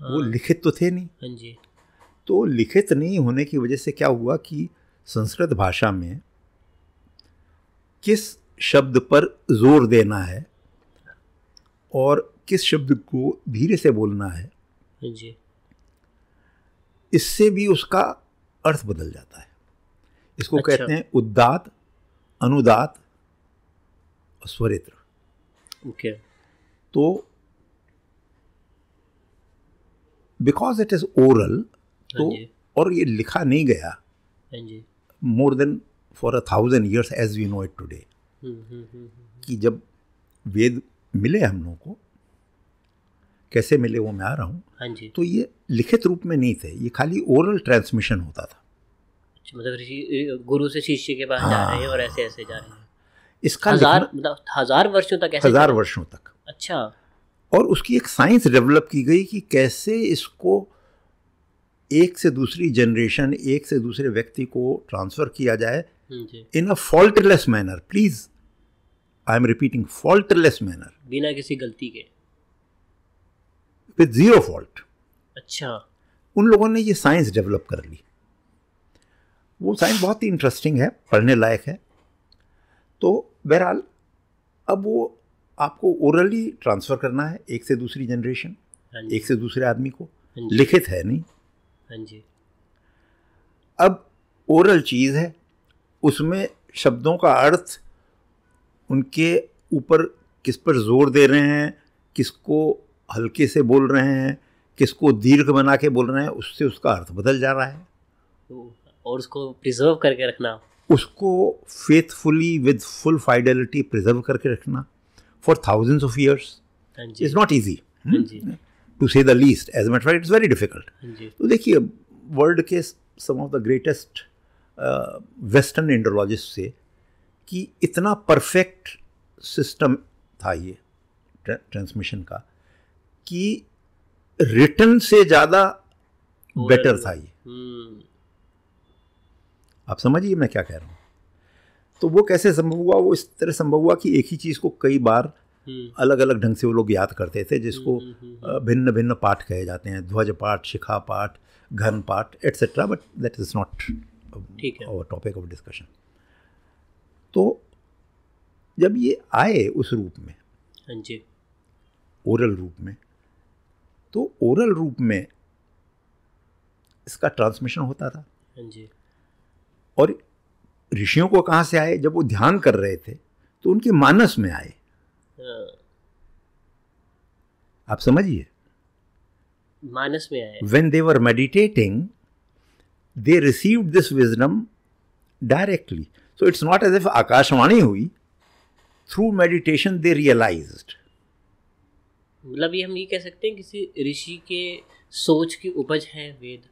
वो हाँ। लिखित तो थे नहीं हाँ जी तो लिखित नहीं होने की वजह से क्या हुआ कि संस्कृत भाषा में किस शब्द पर जोर देना है और किस शब्द को धीरे से बोलना है हाँ जी इससे भी उसका अर्थ बदल जाता है इसको अच्छा। कहते हैं उद्दात अनुदात और स्वरित्र ओके तो बिकॉज इट इज ओरल तो और ये लिखा नहीं गया more than for a thousand years as we know it today कि जब वेद मिले हम लोगों को कैसे मिले वो मैं आ रहा हूँ हाँ तो ये लिखित रूप में नहीं थे ये खाली ओरल ट्रांसमिशन होता था अच्छा, मतलब गुरु से शिष्य के पास हाँ, जा रहे हैं और ऐसे ऐसे जा रहे हैं हाँ। इसका हजार मतलब हजार वर्षों तक ऐसे हजार वर्षों तक अच्छा और उसकी एक साइंस डेवलप की गई कि कैसे इसको एक से दूसरी जनरेशन एक से दूसरे व्यक्ति को ट्रांसफ़र किया जाए in a faultless manner please I am repeating faultless manner बिना किसी गलती के विद ज़ीरो फॉल्ट अच्छा उन लोगों ने ये साइंस डेवलप कर ली वो साइंस बहुत ही इंटरेस्टिंग है पढ़ने लायक है तो बहरहाल अब वो आपको ओरली ट्रांसफ़र करना है एक से दूसरी हाँ जनरेशन एक से दूसरे आदमी को हाँ लिखित है नहीं हाँ जी अब ओरल चीज़ है उसमें शब्दों का अर्थ उनके ऊपर किस पर जोर दे रहे हैं किसको हल्के से बोल रहे हैं किसको दीर्घ बना के बोल रहे हैं उससे उसका अर्थ बदल जा रहा है और उसको प्रिजर्व करके रखना उसको faithfully with full fidelity preserve करके रखना for thousands of years is not easy to say the least as mat it's very difficult तो देखिए वर्ल्ड के some of the greatest western Indologist से कि इतना परफेक्ट सिस्टम था ये ट्रांसमिशन का कि रिटर्न से ज़्यादा बेटर था ये हम्म। आप समझिए मैं क्या कह रहा हूँ तो वो कैसे संभव हुआ वो इस तरह संभव हुआ कि एक ही चीज़ को कई बार हम्म। अलग अलग ढंग से वो लोग याद करते थे जिसको हम्म, हम्म, भिन्न भिन्न पाठ कहे जाते हैं ध्वज पाठ शिखा पाठ घन पाठ etcetera but that is not our topic of discussion तो जब ये आए उस रूप में हाँ जी ओरल रूप में तो ओरल रूप में इसका ट्रांसमिशन होता था हाँ जी और ऋषियों को कहाँ से आए जब वो ध्यान कर रहे थे तो उनके मानस में आए हाँ। आप समझिए मानस में आए when they were meditating they receive this wisdom directly so it's not as if आकाशवाणी हुई थ्रू मेडिटेशन दे रियलाइज मतलब ये हम ये कह सकते हैं किसी ऋषि के सोच की उपज है वेद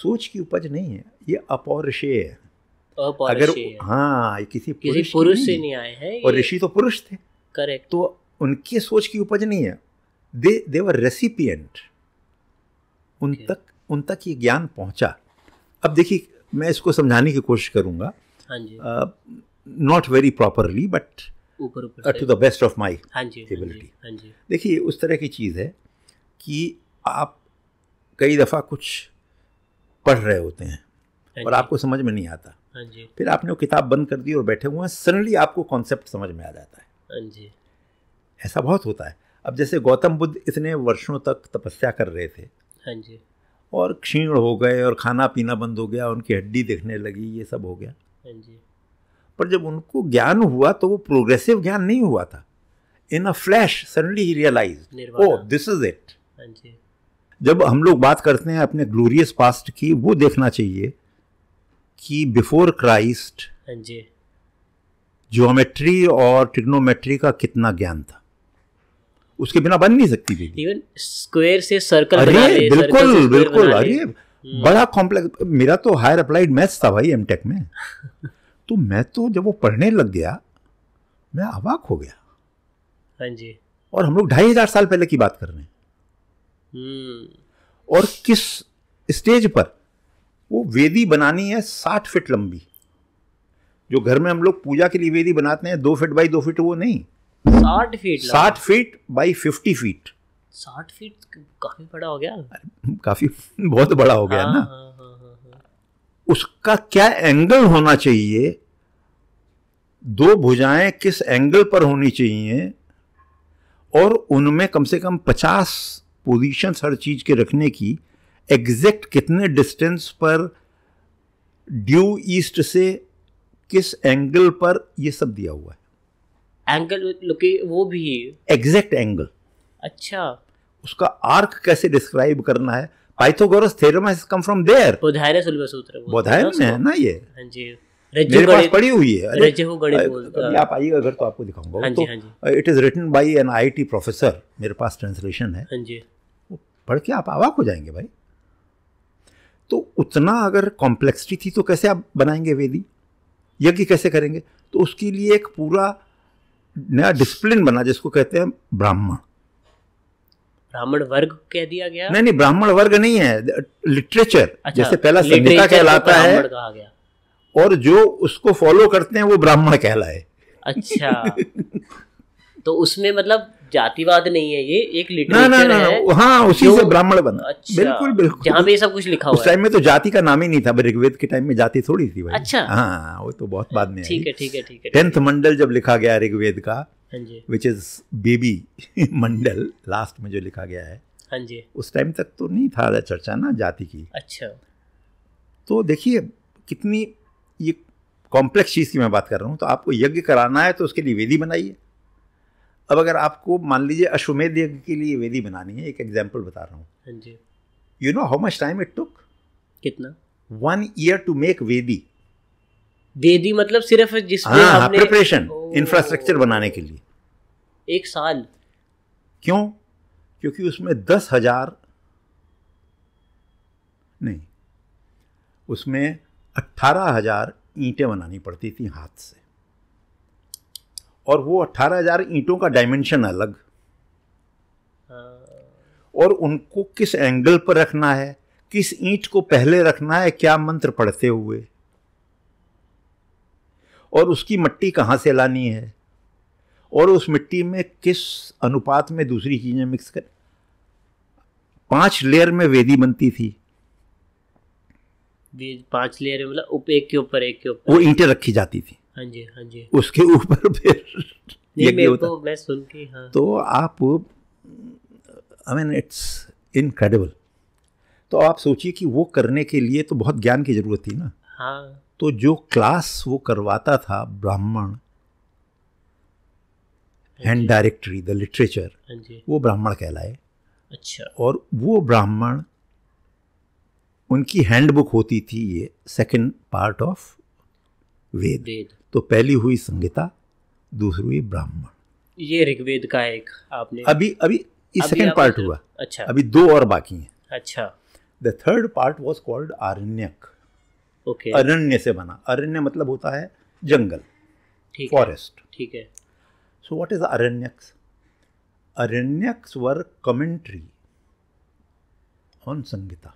सोच की उपज नहीं है ये अपौरषेय है अगर हाँ किसी किसी पुरुष से नहीं आए हैं और ऋषि तो पुरुष थे करेक्ट तो उनकी सोच की उपज नहीं है दे देवर रेसिपियंट उन okay. तक उन तक ये ज्ञान पहुंचा अब देखिए मैं इसको समझाने की कोशिश करूंगा not very properly but to the best of my ability देखिए उस तरह की चीज़ है कि आप कई दफ़ा कुछ पढ़ रहे होते हैं हाँ और आपको समझ में नहीं आता हाँ जी फिर आपने वो किताब बंद कर दी और बैठे हुए हैं सडनली आपको कॉन्सेप्ट समझ में आ जाता है हाँ जी ऐसा बहुत होता है अब जैसे गौतम बुद्ध इतने वर्षों तक तपस्या कर रहे थे हाँ जी और क्षीण हो गए और खाना पीना बंद हो गया उनकी हड्डी देखने लगी ये सब हो गया हाँ जी पर जब उनको ज्ञान हुआ तो वो प्रोग्रेसिव ज्ञान नहीं हुआ था इन अ फ्लैश सडनली ही realise oh this is it जब हम लोग बात करते हैं अपने ग्लोरियस पास्ट की वो देखना चाहिए कि बिफोर क्राइस्ट ज्योमेट्री और ट्रिग्नोमेट्री का कितना ज्ञान था उसके बिना बन नहीं सकती थी इवन स्क्वायर से सर्कल अरे बिल्कुल बिल्कुल अरे बड़ा कॉम्प्लेक्स मेरा तो हायर अप्लाइड मैथ्स था भाई एमटेक में तो मैं तो जब वो पढ़ने लग गया मैं अवाक हो गया हाँ जी और हम लोग ढाई हजार साल पहले की बात कर रहे हैं हम्म। और किस स्टेज पर वो वेदी बनानी है साठ फिट लंबी जो घर में हम लोग पूजा के लिए वेदी बनाते हैं दो फिट बाई दो फिट वो नहीं साठ फीट साठ फीट बाई फिफ्टी फीट साठ फीट काफी बड़ा हो गया काफी बहुत बड़ा हो गया हाँ, ना हाँ हाँ, हाँ, हाँ, उसका क्या एंगल होना चाहिए दो भुजाएं किस एंगल पर होनी चाहिए और उनमें कम से कम पचास पोजीशंस हर चीज के रखने की एग्जैक्ट कितने डिस्टेंस पर ड्यू ईस्ट से किस एंगल पर ये सब दिया हुआ है एंगल लुके वो भी एग्जैक्ट एंगल अच्छा उसका आर्क कैसे डिस्क्राइब करना है Pythagoras theorem has come from there बोधायर सुलभ सूत्र बोधायर में है ना ये हां जी मेरे पास पड़ी हुई है अरे कभी आप आइएगा घर तो आपको दिखाऊंगा हाँ तो जी, हाँ जी। It is written by an IIT professor मेरे पास ट्रांसलेशन है हाँ जी पढ़ के आप आवाक हो जाएंगे भाई तो उतना अगर कॉम्प्लेक्सिटी थी तो कैसे आप बनाएंगे वेदी यज्ञ कैसे करेंगे तो उसके लिए एक पूरा नया डिसिप्लिन बना जिसको कहते हैं ब्राह्मण ब्राह्मण वर्ग कह दिया गया नहीं नहीं ब्राह्मण वर्ग नहीं है लिटरेचर अच्छा, जैसे पहला संहिता कहलाता है और जो उसको फॉलो करते हैं वो ब्राह्मण कहलाए अच्छा तो उसमें मतलब जातिवाद नहीं है ये एक लिटरेचर ना, ना, ना, है हाँ उसी से ब्राह्मण बना अच्छा, बिल्कुल बिल्कुल जहाँ पे सब कुछ लिखा हुआ उस टाइम में तो जाति का नाम ही नहीं था ऋग्वेद के टाइम में जाति थोड़ी थी भाई अच्छा हाँ वो तो बहुत बाद में ठीक है ठीक है ठीक है टेंथ मंडल जब लिखा गया ऋग्वेद का which is baby mandal last में जो लिखा गया है हाँ जी उस टाइम तक तो नहीं था चर्चा ना जाति की अच्छा तो देखिए कितनी ये कॉम्प्लेक्स चीज़ की मैं बात कर रहा हूँ तो आपको यज्ञ कराना है तो उसके लिए वेदी बनाइए अब अगर आपको मान लीजिए अश्वमेध यज्ञ के लिए वेदी बनानी है एक एग्जाम्पल बता रहा हूँ you know how much time it took कितना वन ईयर टू मेक वेदी वेदी मतलब सिर्फ जिस हाँ, प्रिपरेशन इंफ्रास्ट्रक्चर बनाने के लिए एक साल क्यों क्योंकि उसमें दस हजार नहीं उसमें अट्ठारह हजार ईंटें बनानी पड़ती थी हाथ से और वो अट्ठारह हजार ईंटों का डायमेंशन अलग हाँ। और उनको किस एंगल पर रखना है किस ईंट को पहले रखना है क्या मंत्र पढ़ते हुए और उसकी मिट्टी कहाँ से लानी है और उस मिट्टी में किस अनुपात में दूसरी चीज़ें मिक्स कर पांच लेयर में वेदी बनती थी पांच लेयर मतलब उप एक के ऊपर एक के ऊपर वो ईंटें रखी जाती थी हाँ जी हाँ जी उसके ऊपर फिर ये मेरे होता मैं सुन के हाँ तो आप आई मीन इट्स इनक्रेडिबल तो आप सोचिए कि वो करने के लिए तो बहुत ज्ञान की ज़रूरत थी ना हाँ तो जो क्लास वो करवाता था ब्राह्मण हैंड डायरेक्टरी द लिटरेचर वो ब्राह्मण कहलाए अच्छा और वो ब्राह्मण उनकी हैंडबुक होती थी ये सेकंड पार्ट ऑफ वेद वेद तो पहली हुई संगीता दूसरी हुई ब्राह्मण ये ऋग्वेद का एक आपने अभी अभी इस सेकेंड पार्ट हुआ अच्छा अभी दो और बाकी हैं अच्छा the third part was called Aranyaka okay अरण्य से बना अरण्य मतलब होता है जंगल फॉरेस्ट ठीक है so what is Aranyakas Aranyakas were commentary on Samhita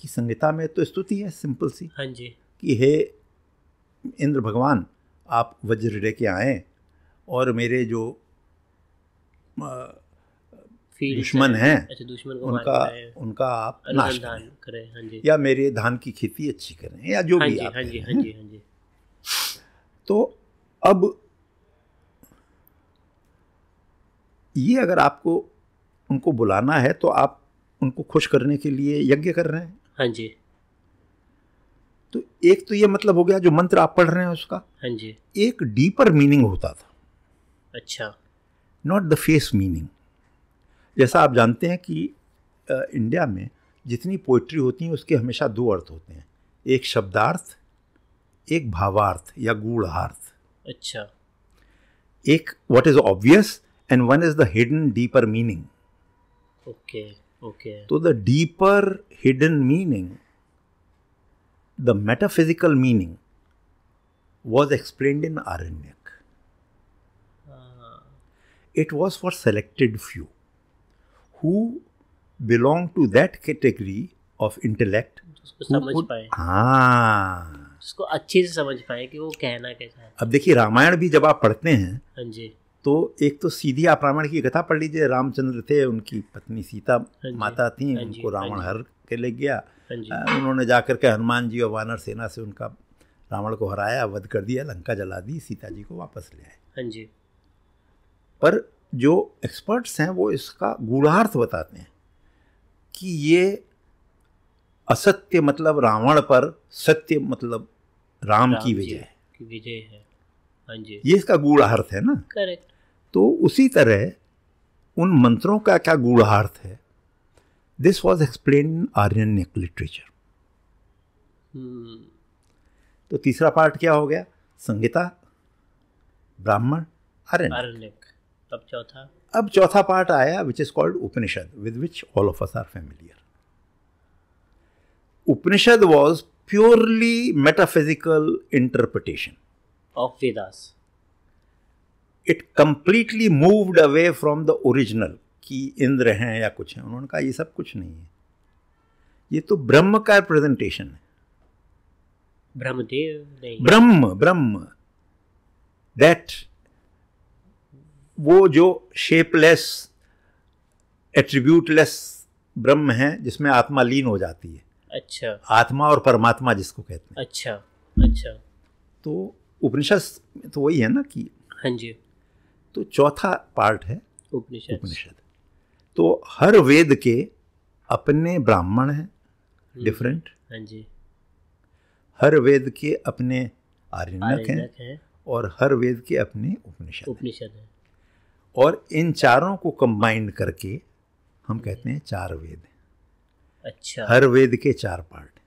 कि संगीता में तो स्तुति है सिंपल सी हाँ जी कि हे इंद्र भगवान आप वज्र लेके आए और मेरे जो दुश्मन है, हैं अच्छा, दुश्मन को उनका है। उनका आप नाश करें करें हाँ या मेरे धान की खेती अच्छी करें या जो हाँ भी आप हाँ जी, हाँ जी, हाँ जी। तो अब ये अगर आपको उनको बुलाना है तो आप उनको खुश करने के लिए यज्ञ कर रहे हैं हाँ जी तो एक तो ये मतलब हो गया जो मंत्र आप पढ़ रहे हैं उसका हाँ जी एक डीपर मीनिंग होता था अच्छा नॉट द फेस मीनिंग जैसा आप जानते हैं कि इंडिया में जितनी पोइट्री होती है उसके हमेशा दो अर्थ होते हैं एक शब्दार्थ एक भावार्थ या गूढ़ार्थ अच्छा एक what is obvious and one is the hidden deeper meaning okay okay तो the deeper hidden meaning The metaphysical meaning was explained in Aranyak. Uh. It was for selected few who belong to that category of intellect. जिसको समझ अच्छे से समझ पाए कि वो कहना कैसा है अब देखिए रामायण भी जब आप पढ़ते हैं जी तो एक तो सीधी आप रामायण की कथा पढ़ लीजिए रामचंद्र थे उनकी पत्नी सीता हाँ माता थी हाँ उनको हाँ रावण हर के ले गया उन्होंने जाकर के हनुमान जी और वानर सेना से उनका रावण को हराया वध कर दिया लंका जला दी सीता जी को वापस ले आए पर जो एक्सपर्ट्स हैं वो इसका गूढ़ार्थ बताते हैं कि ये असत्य मतलब रावण पर सत्य मतलब राम, राम की विजय है विजय है जी ये इसका गूढ़ अर्थ है ना करेक्ट तो उसी तरह उन मंत्रों का क्या गूढ़ार्थ है this was explain Aryan Aryanic literature तो तीसरा पार्ट क्या हो गया संगीता ब्राह्मण आर्यन अब चौथा अब चौथा पार्ट आया which is called Upanishad with which all of us are familiar Upanishad was purely metaphysical interpretation of Vedas it completely moved away from the original कि इंद्र हैं या कुछ हैं उन्होंने कहा ये सब कुछ नहीं है ये तो ब्रह्म का प्रेजेंटेशन है ब्रह्म ब्रह्म दैट वो जो शेपलेस एट्रीब्यूटलेस ब्रह्म है जिसमें आत्मा लीन हो जाती है अच्छा आत्मा और परमात्मा जिसको कहते हैं अच्छा अच्छा तो उपनिषद तो वही है ना कि हाँ जी तो चौथा पार्ट है उपनिषद तो हर वेद के अपने ब्राह्मण हैं डिफरेंट हम्म। हाँ जी हर वेद के अपने आर्यनक हैं है। और हर वेद के अपने उपनिषद उपनिषद है और इन चारों को कंबाइंड करके हम हम्म। कहते हैं चार वेद अच्छा हर वेद के चार पार्ट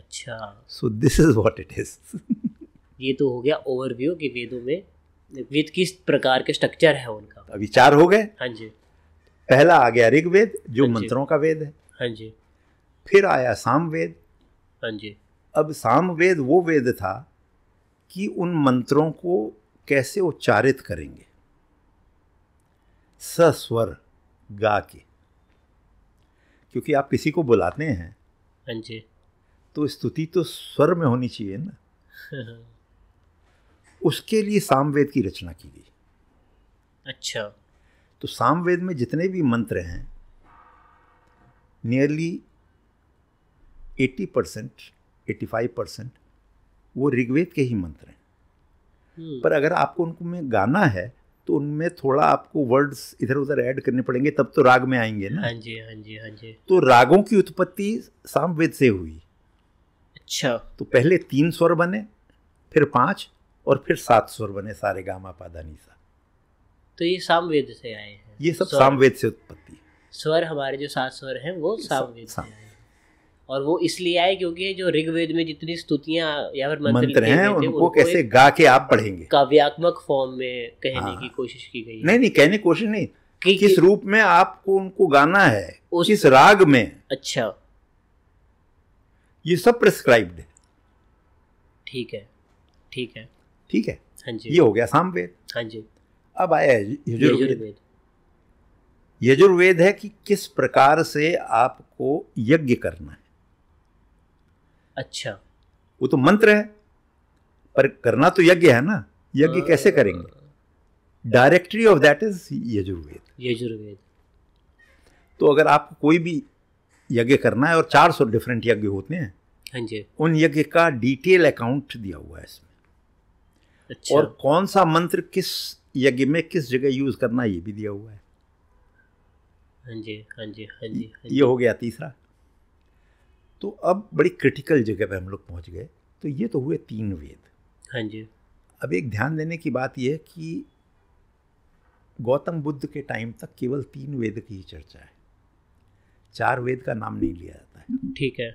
अच्छा so this is what it is ये तो हो गया ओवरव्यू कि वेदों में वेद किस प्रकार के स्ट्रक्चर है उनका अभी चार हो गए हाँ जी पहला आ गया ऋग्वेद जो हाँ मंत्रों का वेद है हाँ जी फिर आया वेद हाँ जी अब वेद वो वेद था कि उन मंत्रों को कैसे उच्चारित करेंगे सस्वर गा के क्योंकि आप किसी को बुलाते हैं हाँ जी तो स्तुति तो स्वर में होनी चाहिए ना उसके लिए सामवेद की रचना की गई अच्छा तो सामवेद में जितने भी मंत्र हैं nearly 80 percent eighty five percent वो ऋग्वेद के ही मंत्र हैं हम्म। पर अगर आपको उनको में गाना है तो उनमें थोड़ा आपको वर्ड्स इधर उधर ऐड करने पड़ेंगे तब तो राग में आएंगे ना हाँ जी हाँ जी हाँ जी तो रागों की उत्पत्ति सामवेद से हुई अच्छा तो पहले तीन स्वर बने फिर पांच और फिर सात स्वर बने सारे गामा निशा तो ये सामवेद से आए हैं ये सब सामवेद से उत्पत्ति स्वर हमारे जो सात स्वर हैं वो सामवेद से आए और वो इसलिए आए क्योंकि जो ऋग्वेद में जितनी स्तुतियां या फिर मंत्र, मंत्र हैं उनको, उनको कैसे गा के आप पढ़ेंगे काव्यात्मक फॉर्म में कहने हाँ। की कोशिश की गई नहीं नहीं कहने की कोशिश नहीं कि, किस कि, रूप में आपको उनको गाना है उस किस राग में अच्छा ये सब प्रिस्क्राइब्ड है ठीक है ठीक है ठीक है हाँ जी ये हो गया सामवेद हाँ जी अब आया यजुर्वेद यजुर्वेद है कि किस प्रकार से आपको यज्ञ करना है अच्छा वो तो मंत्र है पर करना तो यज्ञ है ना यज्ञ हाँ। कैसे करेंगे directory of that is Yajurveda Yajurveda तो अगर आपको कोई भी यज्ञ करना है और 400 डिफरेंट यज्ञ होते हैं हाँ जी उन यज्ञ का डिटेल अकाउंट दिया हुआ है इसमें अच्छा। और कौन सा मंत्र किस यज्ञ में किस जगह यूज करना ये भी दिया हुआ है हाँ जी हाँ जी हाँ जी हाँ ये हो गया तीसरा तो अब बड़ी क्रिटिकल जगह पे हम लोग पहुंच गए तो ये तो हुए तीन वेद हाँ जी अब एक ध्यान देने की बात यह है कि गौतम बुद्ध के टाइम तक केवल तीन वेद की ही चर्चा है चार वेद का नाम नहीं लिया जाता है ठीक है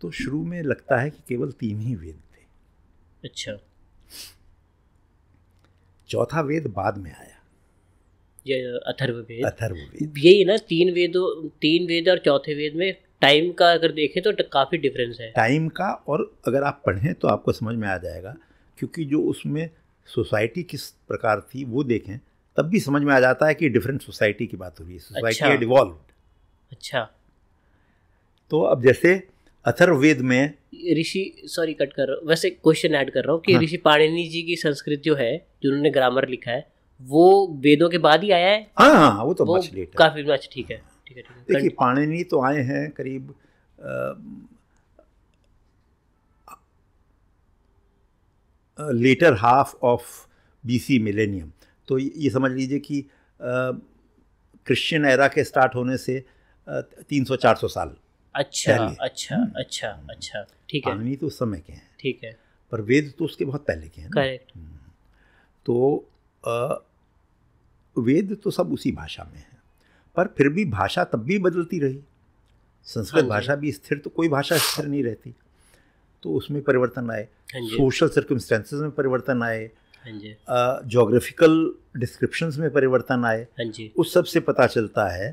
तो शुरू में लगता है कि केवल तीन ही वेद थे अच्छा चौथा वेद बाद में आया अथर्ववेद अथर्व वेद अथर्व वेद यही ना तीन वेदों तीन वेद और चौथे वेद में टाइम का अगर देखें तो काफ़ी डिफरेंस है टाइम का और अगर आप पढ़ें तो आपको समझ में आ जाएगा क्योंकि जो उसमें सोसाइटी किस प्रकार थी वो देखें तब भी समझ में आ जाता है कि डिफरेंट सोसाइटी की बात हो रही है सोसाइटी अच्छा। डिवॉल्व अच्छा तो अब जैसे अथर्ववेद में ऋषि सॉरी कट कर रहा हूँ वैसे क्वेश्चन ऐड कर रहा हूँ कि हाँ। ऋषि हाँ। पाणिनि जी की संस्कृत जो है जिन्होंने ग्रामर लिखा है वो वेदों के बाद ही आया है हाँ हाँ, हाँ वो तो वो मच लेट काफ़ी मच ठीक है ठीक है ठीक है देखिए पाणिनि तो आए हैं करीब latter half of BC millennium तो ये समझ लीजिए कि क्रिश्चियन एरा के स्टार्ट होने से तीन सौ चार सौ साल अच्छा अच्छा अच्छा अच्छा ठीक है पाणिनि तो उस समय के हैं ठीक है पर वेद तो उसके बहुत पहले के हैं करेक्ट हम्म। तो आ, वेद तो सब उसी भाषा में है पर फिर भी भाषा तब भी बदलती रही संस्कृत हाँ भाषा भी स्थिर तो कोई भाषा स्थिर नहीं रहती तो उसमें परिवर्तन आए हाँ सोशल सर्कमस्टेंसेज में परिवर्तन आए हाँ जोग्राफिकल डिस्क्रिप्शंस में परिवर्तन आए उस सब से पता चलता है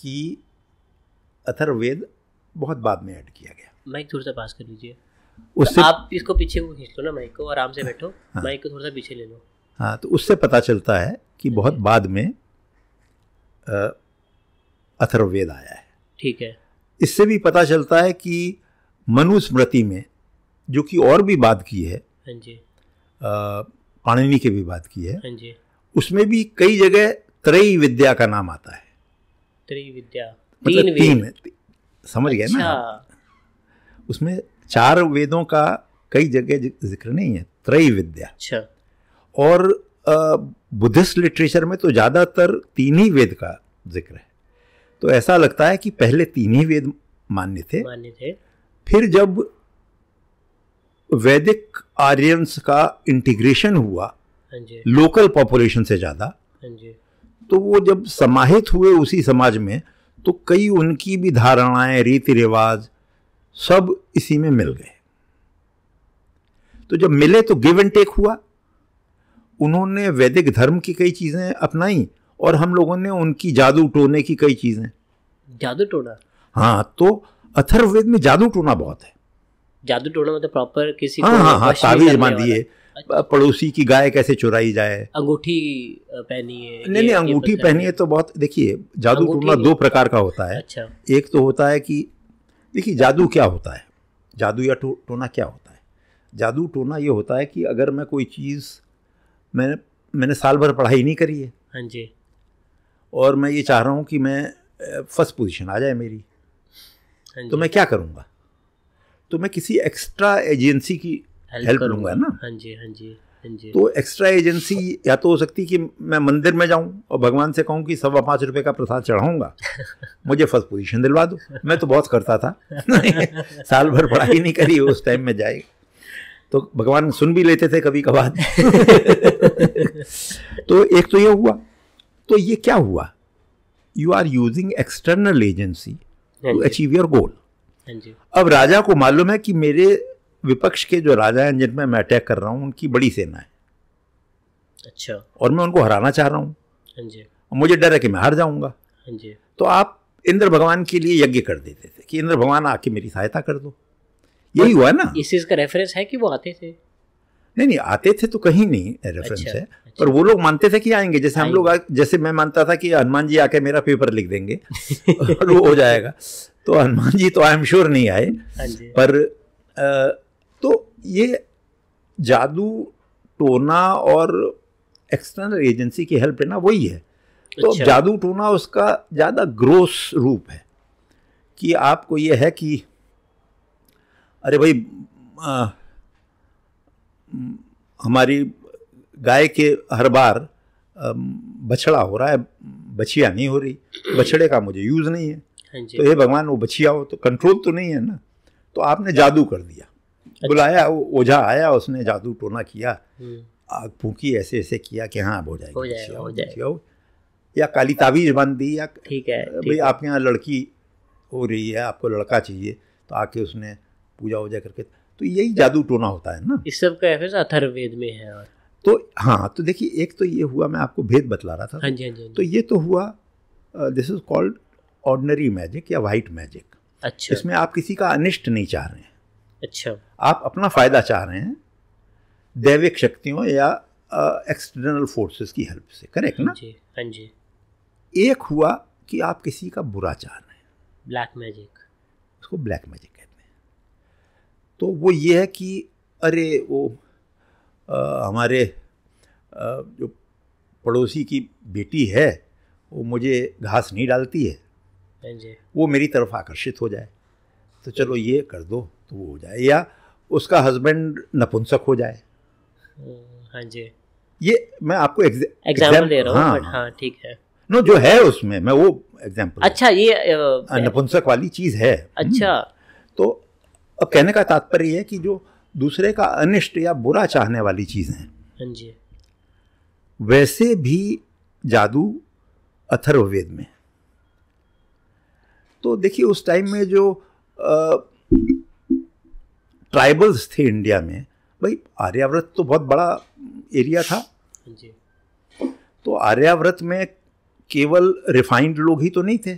कि अथर्वेद बहुत बाद में ऐड किया गया माइक थोड़ा सा पास कर लीजिए उससे आप इसको पीछे को खींच लो ना माइक को आराम से बैठो हाँ, माइक को थोड़ा सा पीछे ले लो हाँ तो उससे पता चलता है कि हम्म। बहुत बाद में अथर्ववेद आया है ठीक है इससे भी पता चलता है कि मनुस्मृति में जो कि और भी बात की है हाँ जी पाणिनि के भी बात की है हाँ जी उसमें भी कई जगह त्रयी विद्या का नाम आता है त्रयी विद्या मतलब तीन, तीन समझ गए ना अच्छा। उसमें चार वेदों का कई जगह जिक्र नहीं है त्रय विद्या अच्छा। और बुद्धिस्ट लिटरेचर में तो ज़्यादातर तीन ही वेद का जिक्र है तो ऐसा लगता है कि पहले तीन ही वेद मान्य थे मान्य थे फिर जब वैदिक आर्यंस का इंटीग्रेशन हुआ हाँ लोकल पॉपुलेशन से ज़्यादा हाँ तो वो जब समाहित हुए उसी समाज में तो कई उनकी भी धारणाएं रीति रिवाज सब इसी में मिल गए तो जब मिले तो गिव एंड टेक हुआ उन्होंने वैदिक धर्म की कई चीज़ें अपनाई और हम लोगों ने उनकी जादू टोने की कई चीज़ें जादू टोना हाँ तो अथर्ववेद में जादू टोना बहुत है जादू टोना मतलब प्रॉपर किसी हाँ हाँ हाँ तावीज अच्छा। पड़ोसी की गाय कैसे चुराई जाए अंगूठी पहनी है नहीं नहीं अंगूठी पहनी है तो बहुत देखिए जादू टोना दो प्रकार का होता है अच्छा एक तो होता है कि देखिए जादू क्या होता है जादू या टोना क्या होता है जादू टोना ये होता है कि अगर मैं कोई चीज़ मैंने मैंने साल भर पढ़ाई नहीं करी है हाँ जी और मैं ये चाह रहा हूँ कि मैं फर्स्ट पोजीशन आ जाए मेरी हाँ तो मैं क्या करूँगा तो मैं किसी एक्स्ट्रा एजेंसी की हेल्प लूंगा ना हाँ जी हाँ जी हाँ तो एक्स्ट्रा एजेंसी या तो हो सकती कि मैं मंदिर में जाऊं और भगवान से कहूं कि सवा पाँच रुपए का प्रसाद चढ़ाऊंगा मुझे फर्स्ट पोजीशन दिलवा दो मैं तो बहुत करता था साल भर पढ़ाई नहीं करी उस टाइम में जाए तो भगवान सुन भी लेते थे कभी कभार तो एक तो ये हुआ तो ये क्या हुआ you are using external agency to achieve your goal अब राजा को मालूम है कि मेरे विपक्ष के जो राजा हैं जिनमें मैं अटैक कर रहा हूँ उनकी बड़ी सेना है अच्छा और मैं उनको हराना चाह रहा हूँ हाँ मुझे डर है कि मैं हार जाऊंगा हाँ तो आप इंद्र भगवान के लिए यज्ञ कर देते थे कि इंद्र भगवान आके मेरी सहायता कर दो यही हुआ ना इस चीज़ का रेफरेंस है कि वो आते थे नहीं नहीं आते थे तो कहीं नहीं रेफरेंस अच्छा, है अच्छा। पर वो लोग मानते थे कि आएंगे जैसे हम लोग जैसे मैं मानता था कि हनुमान जी आके मेरा पेपर लिख देंगे और वो हो जाएगा तो हनुमान जी तो आई एम श्योर नहीं आए हाँ पर तो ये जादू टोना और एक्सटर्नल एजेंसी की हेल्प लेना वही है तो अच्छा। जादू टोना उसका ज़्यादा ग्रोस रूप है कि आपको ये है कि अरे भाई आ, हमारी गाय के हर बार बछड़ा हो रहा है बछिया नहीं हो रही बछड़े का मुझे यूज़ नहीं है हाँ तो हे भगवान वो बछिया हो तो कंट्रोल तो नहीं है ना तो आपने जादू कर दिया अच्छा। बुलाया ओझा आया उसने जादू टोना किया हम्म। आग फूकी ऐसे ऐसे किया कि हाँ हो हो जाए, हो जाए। या काली ताबीज बांध दी या ठीक है भाई आपके यहाँ लड़की हो रही है आपको लड़का चाहिए तो आके उसने पूजा वूजा करके तो यही जादू टोना होता है ना इस सब का एफेस अथर्वेद में है और तो हाँ तो देखिए एक तो ये हुआ मैं आपको भेद बतला रहा था हाँ जी हाँ जी हाँ तो ये तो हुआ this is called ordinary magic या वाइट मैजिक अच्छा इसमें आप किसी का अनिष्ट नहीं चाह रहे हैं अच्छा आप अपना फ़ायदा चाह रहे हैं दैविक शक्तियों या एक्सटर्नल फोर्सेस की हेल्प से करेक्ट ना जी हाँ जी एक हुआ कि आप किसी का बुरा चाह रहे हैं ब्लैक मैजिक उसको ब्लैक मैजिक कहते हैं तो वो ये है कि अरे वो आ, हमारे आ, जो पड़ोसी की बेटी है वो मुझे घास नहीं डालती है हाँ वो मेरी तरफ आकर्षित हो जाए तो चलो ये कर दो तो वो हो जाए या उसका हस्बैंड नपुंसक हो जाए हाँ जी ये मैं आपको एग्जाम्पल दे रहा हूँ हाँ, हाँ ठीक हाँ, है नो जो है उसमें मैं वो एग्जाम्पल अच्छा ये हाँ, नपुंसक वाली चीज़ है अच्छा हम्म। तो अब कहने का तात्पर्य है कि जो दूसरे का अनिष्ट या बुरा चाहने वाली चीज है हाँ जी वैसे भी जादू अथर्ववेद में तो देखिए उस टाइम में जो ट्राइबल्स थे इंडिया में भाई आर्याव्रत तो बहुत बड़ा एरिया था जी तो आर्याव्रत में केवल रिफाइंड लोग ही तो नहीं थे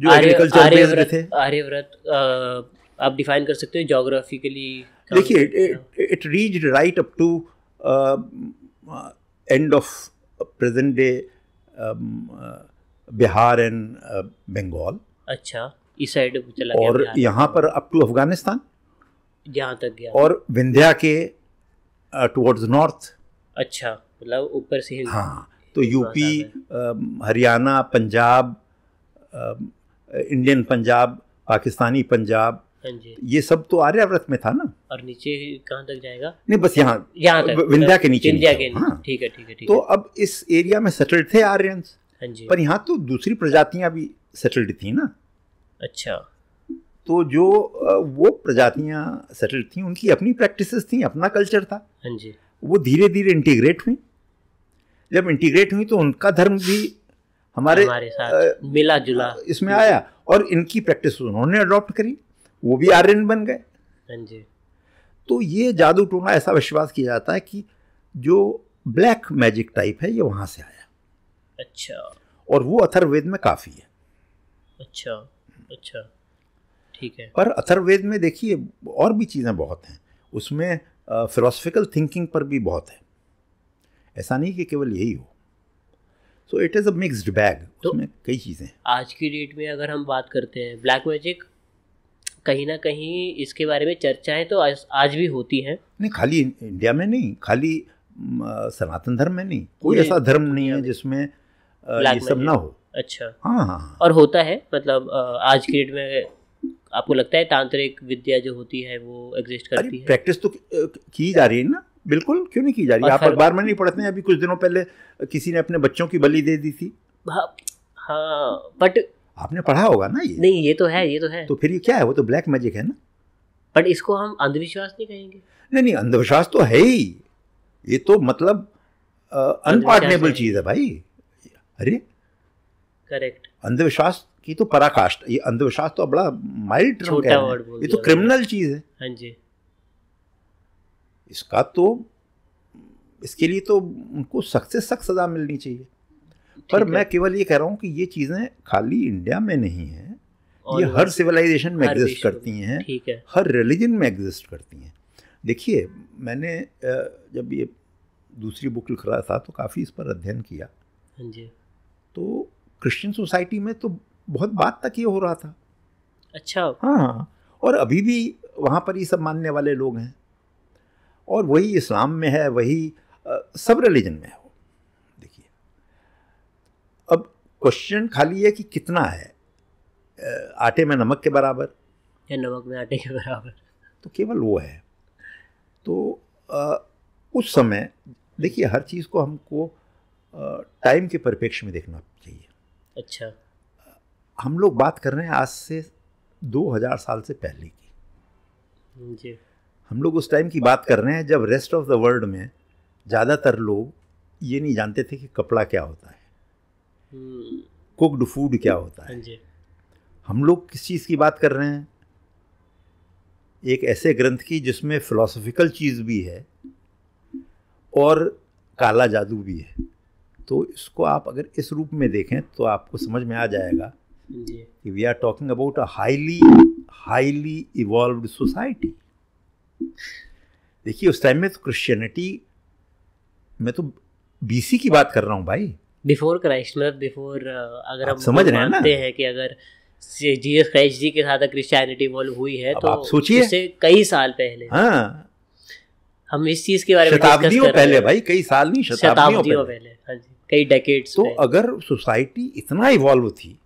जो एग्रीकल्चर बेस्ड थे आर्यव्रत आप डिफाइन कर सकते हैं जोग्राफिकली देखिए it reach right up to end of present day Bihar and Bengal अच्छा इस साइड चला और गया यहाँ पर अप टू अफगानिस्तान यहाँ तक गया और विंध्या के टुवर्ड्स uh, नॉर्थ अच्छा मतलब ऊपर से हाँ तो UP um, Haryana Punjab Indian um, Punjab Pakistani Punjab हाँ ये सब तो आर्याव्रत में था ना और नीचे कहाँ तक जाएगा नहीं बस यहाँ यहाँ तक विंध्या मतलब के नीचे विंध्या के हाँ ठीक है ठीक है ठीक तो अब इस एरिया में सेटल्ड थे आर्यन हाँ पर यहाँ तो दूसरी प्रजातियां भी सेटल्ड थी ना अच्छा तो जो वो प्रजातियाँ सेटल थी उनकी अपनी प्रैक्टिसेस थी अपना कल्चर था हाँ जी वो धीरे धीरे इंटीग्रेट हुई जब इंटीग्रेट हुई तो उनका धर्म भी हमारे, हमारे साथ आ, मिला जुला इसमें आया और इनकी प्रैक्टिस उन्होंने अडॉप्ट करी वो भी आर्यन बन गए हाँ जी तो ये जादू टोना ऐसा विश्वास किया जाता है कि जो ब्लैक मैजिक टाइप है ये वहाँ से आया अच्छा और वो अथर्ववेद में काफ़ी है अच्छा अच्छा ठीक है पर अथर्वेद में देखिए और भी चीज़ें बहुत हैं उसमें फिलोसफिकल थिंकिंग पर भी बहुत है ऐसा नहीं कि केवल यही हो so it is a mixed bag उसमें कई चीज़ें आज की डेट में अगर हम बात करते हैं ब्लैक मैजिक कहीं ना कहीं इसके बारे में चर्चाएं तो आज, आज भी होती हैं नहीं खाली इंडिया में नहीं खाली सनातन धर्म में नहीं कोई ऐसा धर्म नहीं है जिसमें ये सब ना हो अच्छा हाँ और होता है मतलब आज के डेट में आपको लगता है तांत्रिक विद्या जो होती है वो एग्जिस्ट करती है प्रैक्टिस तो की जा रही है ना बिल्कुल क्यों नहीं की जा रही आप अखबार में नहीं पढ़ते हैं अभी कुछ दिनों पहले किसी ने अपने बच्चों की बलि दे दी थी हाँ बट हाँ, आपने पढ़ा होगा ना ये नहीं ये तो है ये तो है तो फिर ये क्या है वो तो ब्लैक मैजिक है ना बट इसको हम अंधविश्वास नहीं कहेंगे नहीं नहीं अंधविश्वास तो है ही ये तो मतलब अनपार्टनेबल चीज़ है भाई अरे करेक्ट अंधविश्वास की तो पराकाष्ठ ये अंधविश्वास तो बड़ा माइल्ड टर्म कह ये तो क्रिमिनल चीज है हाँ जी इसका तो इसके लिए तो उनको सख्त से सख्त सज़ा मिलनी चाहिए पर मैं केवल ये कह रहा हूँ कि ये चीज़ें खाली इंडिया में नहीं है ये हर सिविलाइजेशन में एग्जिस्ट करती हैं है। हर रिलीजन में एग्जिस्ट करती हैं देखिए मैंने जब ये दूसरी बुक लिख रहा था तो काफ़ी इस पर अध्ययन किया हाँ तो क्रिश्चियन सोसाइटी में तो बहुत बात तक ये हो रहा था अच्छा हाँ और अभी भी वहाँ पर ये सब मानने वाले लोग हैं और वही इस्लाम में है वही आ, सब रिलीजन में है वो देखिए अब क्वेश्चन खाली है कि कितना है आटे में नमक के बराबर या नमक में आटे के बराबर तो केवल वो है तो आ, उस समय देखिए हर चीज़ को हमको टाइम के परिप्रेक्ष्य में देखना अच्छा हम लोग बात कर रहे हैं आज से 2000 साल से पहले की जी हम लोग उस टाइम की बात कर रहे हैं जब रेस्ट ऑफ द वर्ल्ड में ज़्यादातर लोग ये नहीं जानते थे कि कपड़ा क्या होता है कुकड हम्म। फूड क्या होता है हाँ हम लोग किस चीज़ की बात कर रहे हैं एक ऐसे ग्रंथ की जिसमें फिलोसफिकल चीज़ भी है और काला जादू भी है तो इसको आप अगर इस रूप में देखें तो आपको समझ में आ जाएगा कि we are talking about a highly highly evolve society देखिए उस टाइम में तो क्रिश्चियनिटी मैं तो बीसी की बात कर रहा हूँ भाई बिफोर क्राइस्ट मतलब बिफोर अगर आप समझ रहे हैं ना हैं कि अगर जीएस क्राइस्ट जी के साथ क्रिश्चियनिटी इवॉल्व हुई है तो आप सोचिए इससे कई साल पहले हाँ हम इस चीज के बारे में शताब्दियों पहले भाई कई साल नहीं शताब्दियों पहले हाँ जी कई डेकेड्स तो अगर सोसाइटी इतना इवॉल्व थी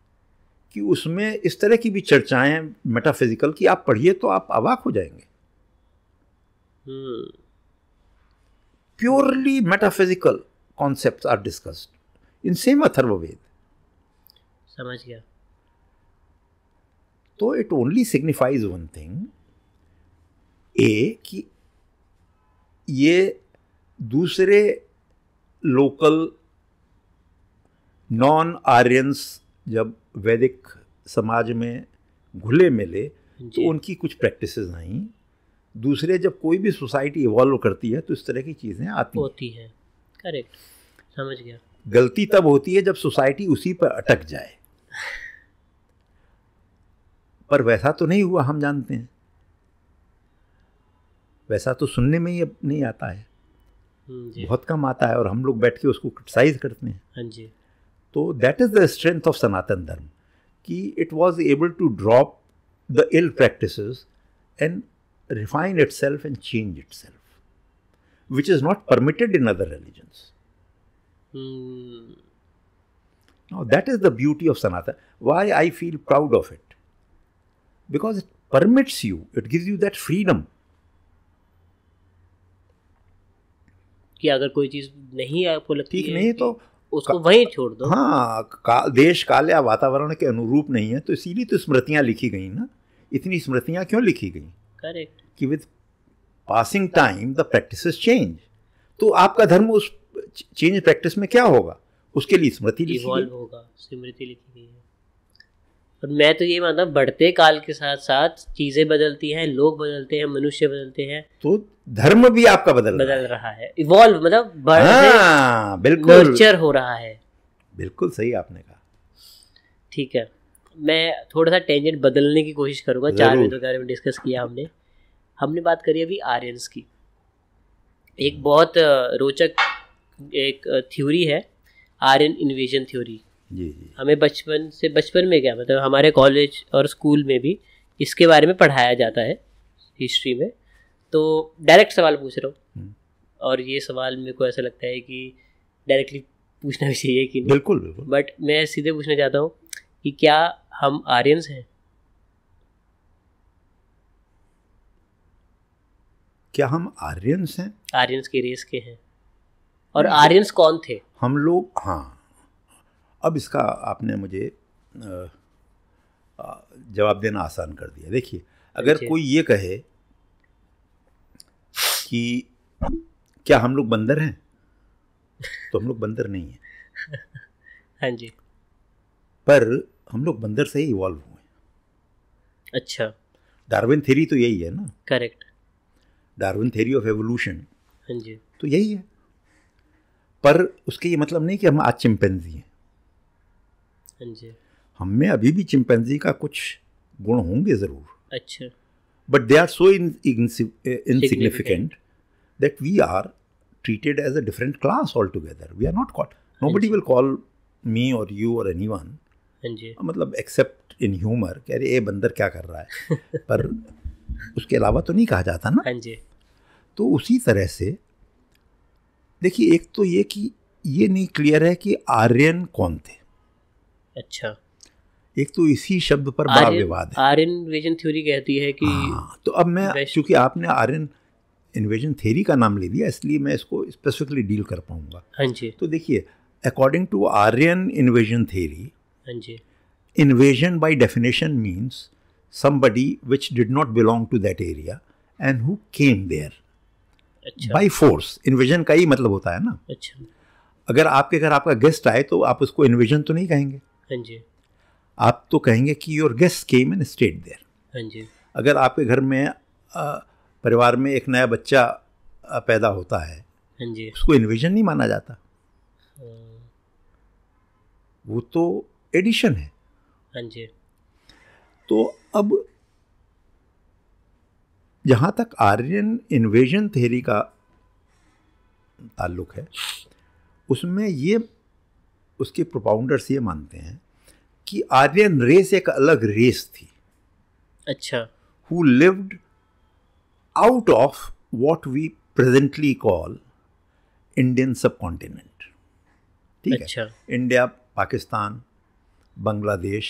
कि उसमें इस तरह की भी चर्चाएं मेटाफिजिकल की आप पढ़िए तो आप अवाक हो जाएंगे purely metaphysical concept are discussed in same Atharvaveda समझ गया तो it only signifies one thing a कि ये दूसरे लोकल नॉन आर्यंस जब वैदिक समाज में घुले मिले तो उनकी कुछ प्रैक्टिस आई दूसरे जब कोई भी सोसाइटी इवॉल्व करती है तो इस तरह की चीज़ें आती होती है करेक्ट समझ गया गलती तब होती है जब सोसाइटी उसी पर अटक जाए पर वैसा तो नहीं हुआ हम जानते हैं वैसा तो सुनने में ही नहीं आता है हम्म, बहुत कम आता है और हम लोग बैठ के उसको क्रिटिसाइज करते हैं हाँ जी So that is the strength of Sanatan Dharma, ki it was able to drop the ill practices and refine itself and change itself, which is not permitted in other religions. Hmm. Now that is the beauty of Sanatan. Why I feel proud of it? Because it permits you, it gives you that freedom. कि अगर कोई चीज नहीं आपको लगती ठीक नहीं उसको वहीं छोड़ दो हाँ का, देश काल या वातावरण के अनुरूप नहीं है तो इसीलिए तो स्मृतियाँ लिखी गई ना इतनी स्मृतियाँ क्यों लिखी गई करेक्ट कि with passing time the practice change तो आपका धर्म उस चेंज प्रैक्टिस में क्या होगा उसके लिए स्मृति लिखी होगा स्मृति लिखी गई है और मैं तो ये मानता हूँ बढ़ते काल के साथ साथ चीज़ें बदलती हैं लोग बदलते हैं मनुष्य बदलते हैं तो धर्म भी आपका बदल बदल रहा, है इवॉल्व मतलब हाँ, बिल्कुल हो रहा है बिल्कुल सही आपने कहा ठीक है मैं थोड़ा सा टेंजेंट बदलने की कोशिश करूंगा चार मिनटों के बारे में डिस्कस किया हमने हमने बात करी अभी आर्यंस की एक बहुत रोचक एक थ्योरी है आर्यन इन्वेजन थ्योरी हमें बचपन से बचपन में क्या मतलब हमारे कॉलेज और स्कूल में भी इसके बारे में पढ़ाया जाता है हिस्ट्री में तो डायरेक्ट सवाल पूछ रहा हूँ हम्म। और ये सवाल मेरे को ऐसा लगता है कि डायरेक्टली पूछना भी चाहिए कि बिल्कुल बिल्कुल बट मैं सीधे पूछना चाहता हूँ कि क्या हम आर्यंस हैं क्या हम आर्यंस हैं आर्यंस के रेस के हैं और आर्यंस कौन थे हम लोग हाँ अब इसका आपने मुझे जवाब देना आसान कर दिया देखिए अगर कोई ये कहे कि क्या हम लोग बंदर हैं तो हम लोग बंदर नहीं हैं हाँ जी पर हम लोग बंदर से ही इवॉल्व हुए हैं अच्छा डार्विन थेरी तो यही है ना correct Darwin theory of evolution हाँ जी तो यही है पर उसके ये मतलब नहीं कि हम आज चिंपेंजी हैं हाँ हम में अभी भी चिंपैंजी का कुछ गुण होंगे ज़रूर अच्छा but they are so insignificant that we are treated as a different class all together we are not caught nobody will call me or you or anyone मतलब एक्सेप्ट इन ह्यूमर कह रहे ये बंदर क्या कर रहा है पर उसके अलावा तो नहीं कहा जाता ना हाँ जी तो उसी तरह से देखिए एक तो ये कि ये नहीं क्लियर है कि आर्यन कौन थे अच्छा एक तो इसी शब्द पर बड़ा विवाद है आर्यन इन्वेजन थ्योरी कहती है कि हाँ तो अब मैं चूंकि आपने आर्यन इन्वेजन थ्योरी का नाम ले लिया इसलिए मैं इसको स्पेसिफिकली डील कर पाऊंगा हाँ जी तो देखिए according to Aryan invasion theory हाँ जी invasion by definition means somebody which did not belong to that area and who came there अच्छा। फोर्स इन्वेजन का ही मतलब होता है ना अच्छा अगर आपके घर आपका गेस्ट आए तो आप उसको इन्वेजन तो नहीं कहेंगे हाँ जी आप तो कहेंगे कि your guest came and stayed there हाँ जी अगर आपके घर में परिवार में एक नया बच्चा पैदा होता है हाँ जी उसको इन्वेजन नहीं माना जाता वो तो एडिशन है हाँ जी तो अब जहाँ तक आर्यन इन्वेजन थेरी का ताल्लुक है उसमें ये उसके प्रोपाउंडर्स ये मानते हैं कि आर्यन रेस एक अलग रेस थी अच्छा who lived out of what we presently call Indian subcontinent ठीक अच्छा. है India Pakistan Bangladesh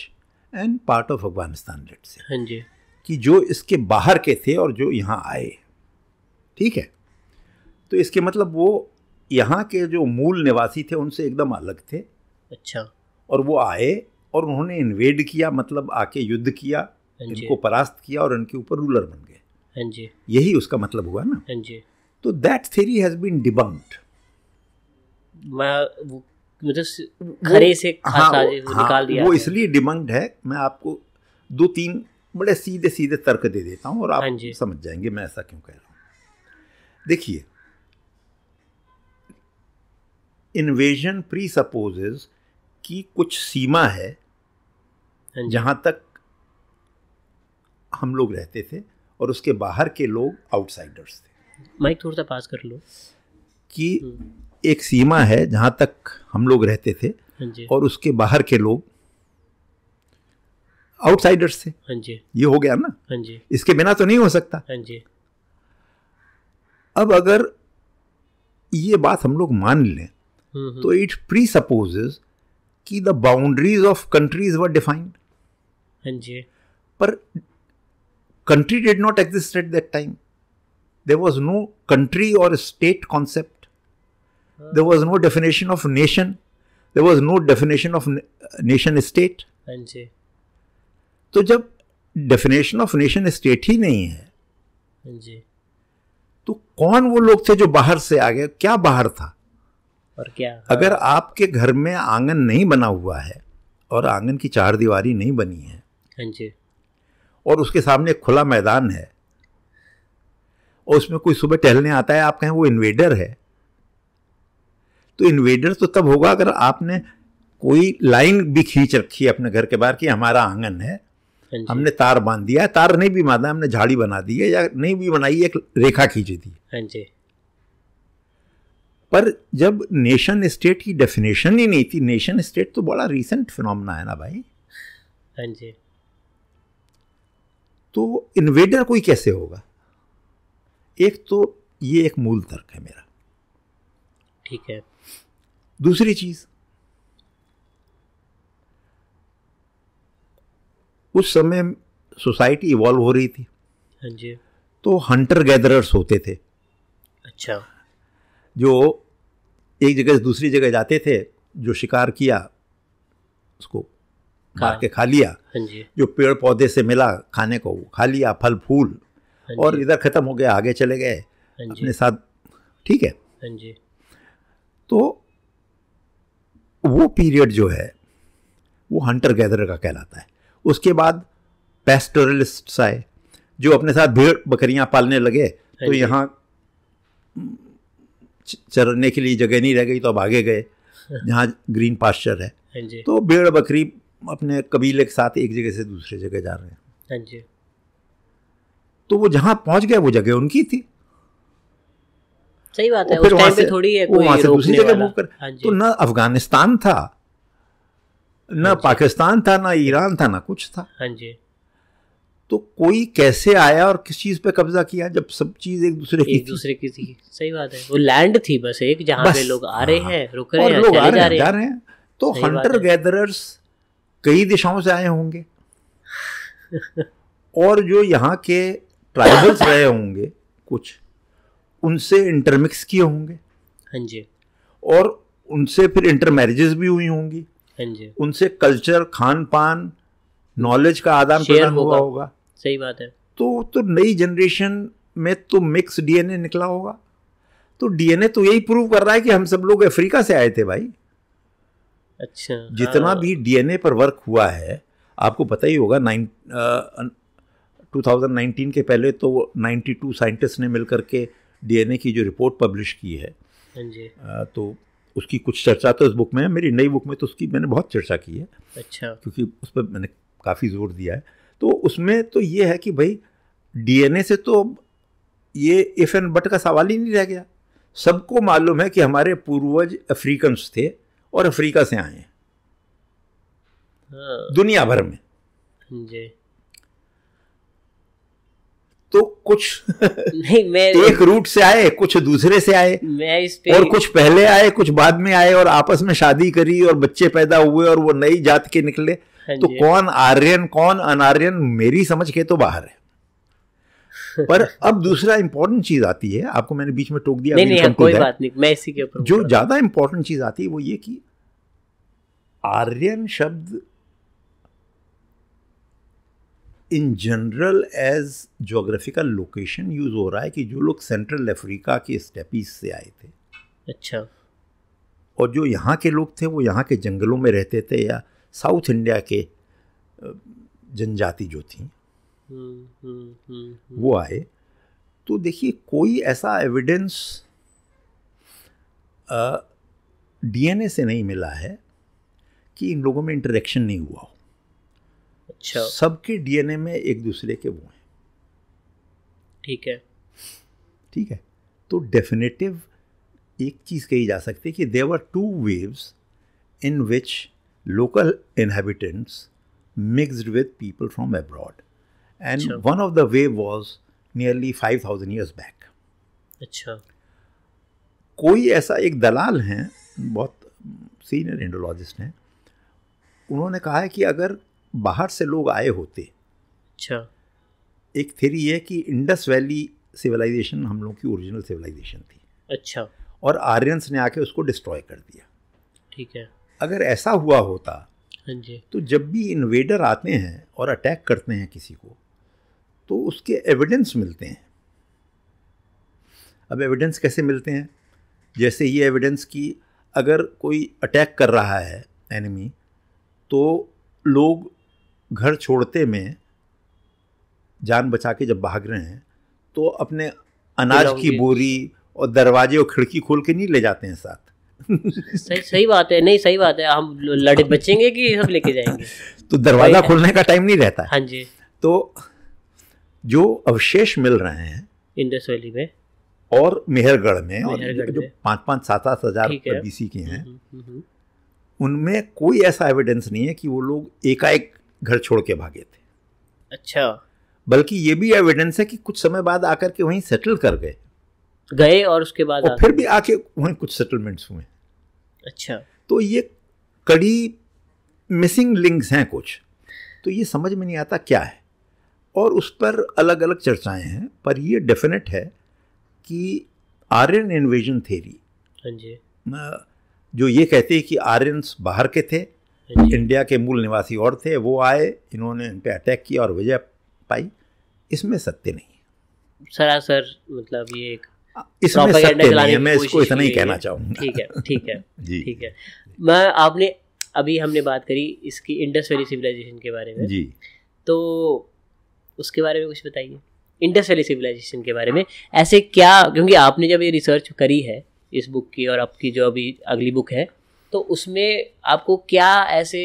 and part of Afghanistan let say हाँ जी कि जो इसके बाहर के थे और जो यहाँ आए ठीक है तो इसके मतलब वो यहाँ के जो मूल निवासी थे उनसे एकदम अलग थे अच्छा और वो आए और उन्होंने इन्वेड किया मतलब आके युद्ध किया हाँ इनको परास्त किया और इनके ऊपर रूलर बन गए हाँ यही उसका मतलब हुआ ना हाँ तो that theory has been debunked वो मतलब से हाँ, हाँ, दिया वो इसलिए डिमंड है मैं आपको दो तीन बड़े सीधे सीधे तर्क दे देता हूँ और आप समझ जाएंगे मैं ऐसा क्यों कह रहा हूँ देखिए इन्वेजन प्री सपोजेज की कुछ सीमा है हाँ जहाँ तक हम लोग रहते थे और उसके बाहर के लोग आउटसाइडर्स थे माइक थोड़ा सा पास कर लो कि हम्म। एक सीमा है जहाँ तक हम लोग रहते थे हाँ और उसके बाहर के लोग आउटसाइडर्स थे हाँ ये हो गया ना जी इसके बिना तो नहीं हो सकता अब अगर ये बात हम लोग मान लें हम्म, हम्म। तो इट प्री सपोजेज कि the boundaries of countries were defined हाँ जी पर country did not exist at that time there was no country or state concept there was no definition of nation there was no definition of nation state हाँ जी तो जब definition of nation state ही नहीं है हाँ जी तो कौन वो लोग थे जो बाहर से आ गए क्या बाहर था और क्या अगर आपके घर में आंगन नहीं बना हुआ है और आंगन की चार दीवारी नहीं बनी है हाँ जी और उसके सामने खुला मैदान है और उसमें कोई सुबह टहलने आता है आप कहें वो इन्वेडर है तो इन्वेडर तो तब होगा अगर आपने कोई लाइन भी खींच रखी है अपने घर के बाहर कि हमारा आंगन है हाँ हमने तार बांध दिया तार नहीं भी बांधा हमने झाड़ी बना दी है या नहीं भी बनाई एक रेखा खींच दी हाँ जी पर जब नेशन स्टेट की डेफिनेशन ही नहीं थी नेशन स्टेट तो बड़ा रीसेंट फिनोमना है ना भाई हाँ जी तो इन्वेडर कोई कैसे होगा एक तो ये एक मूल तर्क है मेरा ठीक है दूसरी चीज उस समय सोसाइटी इवॉल्व हो रही थी हाँ जी तो हंटर गैदरर्स होते थे अच्छा जो एक जगह से दूसरी जगह जाते थे जो शिकार किया उसको मार के खा लिया हाँ जो पेड़ पौधे से मिला खाने को खा लिया फल फूल हाँ और इधर ख़त्म हो गया आगे चले गए हाँ अपने साथ ठीक है तो वो पीरियड जो है वो हंटर गैदर का कहलाता है उसके बाद पेस्टोरलिस्ट आए जो अपने साथ भेड़ बकरियां पालने लगे तो यहाँ चरने के लिए जगह नहीं रह गई तो अब आगे गए जहाँ ग्रीन पास्चर है हाँ तो भेड़ बकरी अपने कबीले के साथ एक जगह से दूसरे जगह जा रहे हैं हाँ तो वो जहाँ पहुंच गए वो जगह उनकी थी सही बात है फिर टाइम पे थोड़ी है कोई वहां से दूसरी जगह मूव कर हाँ तो ना अफगानिस्तान था ना पाकिस्तान था ना ईरान था ना कुछ था हाँ जी तो कोई कैसे आया और किस चीज पे कब्जा किया जब सब चीज एक दूसरे की एक दूसरे की थी सही बात है वो लैंड थी बस एक जहाँ पे लोग आ रहे हाँ। हैं रुक रहे हैं लोग आ रहे हैं जा रहे हैं तो हंटर गैदरर्स कई दिशाओं से आए होंगे और जो यहाँ के ट्राइबल्स रहे होंगे कुछ उनसे इंटरमिक्स किए होंगे हाँ जी और उनसे फिर इंटरमैरिजेस भी हुई होंगी हाँ जी उनसे कल्चर खान पान नॉलेज का आदान प्रदान हुआ होगा सही बात है तो तो नई जनरेशन में तो मिक्स डीएनए निकला होगा तो डीएनए तो यही प्रूव कर रहा है कि हम सब लोग अफ्रीका से आए थे भाई अच्छा जितना हाँ। भी डीएनए पर वर्क हुआ है आपको पता ही होगा नाइन टू थाउजेंड नाइनटीन के पहले तो नाइन्टी टू साइंटिस्ट ने मिल करके डीएनए की जो रिपोर्ट पब्लिश की है आ, हाँ तो उसकी कुछ चर्चा तो इस बुक में है मेरी नई बुक में तो उसकी मैंने बहुत चर्चा की है अच्छा क्योंकि उस पर मैंने काफ़ी जोर दिया है तो उसमें तो ये है कि भाई डीएनए से तो ये इफ एंड बट का सवाल ही नहीं रह गया सबको मालूम है कि हमारे पूर्वज अफ्रीकन्स थे और अफ्रीका से आए हैं हाँ। दुनिया भर में तो कुछ नहीं मैं एक रूट से आए कुछ दूसरे से आए मैं इस पे और कुछ पहले आए कुछ बाद में आए और आपस में शादी करी और बच्चे पैदा हुए और वो नई जात के निकले हाँ तो कौन आर्यन कौन अनार्यन मेरी समझ के तो बाहर है पर अब दूसरा इंपॉर्टेंट चीज आती है आपको मैंने बीच में टोक दिया नहीं, नहीं, मतलब कोई बात नहीं मैं इसी के ऊपर जो ज्यादा इंपॉर्टेंट चीज आती है वो ये कि आर्यन शब्द in general as geographical location use हो रहा है कि जो लोग सेंट्रल अफ्रीका के स्टेपीज से आए थे अच्छा और जो यहाँ के लोग थे वो यहाँ के जंगलों में रहते थे या साउथ इंडिया के जनजाति जो थी हम्म, हम्म, हम्म, वो आए तो देखिए कोई ऐसा एविडेंस डीएनए से नहीं मिला है कि इन लोगों में इंटरेक्शन नहीं हुआ हो अच्छा सबके डीएनए में एक दूसरे के वो हैं ठीक है ठीक है तो डेफिनेटिव एक चीज़ कही जा सकती है कि they were two waves in which local inhabitants mixed with people from abroad. And sure. one of the way was nearly 5,000 years back. अच्छा कोई ऐसा एक दलाल हैं बहुत सीनियर इंडोलॉजिस्ट हैं उन्होंने कहा है कि अगर बाहर से लोग आए होते अच्छा एक थ्योरी है कि इंडस वैली सिविलाइजेशन हम लोग की ओरिजिनल सिविलाइजेशन थी अच्छा और आर्यंस ने आके उसको डिस्ट्रॉय कर दिया ठीक है अगर ऐसा हुआ होता हाँ तो जब भी इन्वेडर आते हैं और अटैक करते हैं किसी को तो उसके एविडेंस मिलते हैं अब एविडेंस कैसे मिलते हैं जैसे ये एविडेंस कि अगर कोई अटैक कर रहा है एनिमी तो लोग घर छोड़ते में जान बचा के जब भाग रहे हैं तो अपने अनाज की बोरी और दरवाजे और खिड़की खोल के नहीं ले जाते हैं साथ सही सही बात है नहीं सही बात है हम लड़े बचेंगे कि सब लेके जाएंगे तो दरवाज़ा खोलने का टाइम नहीं रहता हाँ जी तो जो अवशेष मिल रहे हैं इंडस वैली में और मेहरगढ़ में और जो पाँच पाँच सात सात हज़ार बीसी के हैं हम्म, हम्म, हम्म। उनमें कोई ऐसा एविडेंस नहीं है कि वो लोग एकाएक घर छोड़ के भागे थे अच्छा बल्कि ये भी एविडेंस है कि कुछ समय बाद आकर के वहीं सेटल कर गए गए और उसके बाद और फिर भी आके वहीं कुछ सेटलमेंट्स हुए अच्छा तो ये कड़ी मिसिंग लिंक्स हैं कुछ तो ये समझ में नहीं आता क्या है और उस पर अलग अलग चर्चाएं हैं पर ये डेफिनेट है कि आर्यन इन्वेजन हाँ थेरी जो ये कहते हैं कि आर्यन बाहर के थे हाँ इंडिया के मूल निवासी और थे वो आए इन्होंने उन पर अटैक किया और विजय पाई इसमें सत्य नहीं सरासर मतलब ये एक नहीं है मैं इसको इतना ही कहना चाहूँगा ठीक है ठीक है ठीक है मैं आपने अभी हमने बात करी इसकी इंडस वैली सिविलाइजेशन के बारे में जी तो उसके बारे में कुछ बताइए इंडस वैली सिविलाइजेशन के बारे में ऐसे क्या क्योंकि आपने जब ये रिसर्च करी है इस बुक की और आपकी जो अभी अगली बुक है तो उसमें आपको क्या ऐसे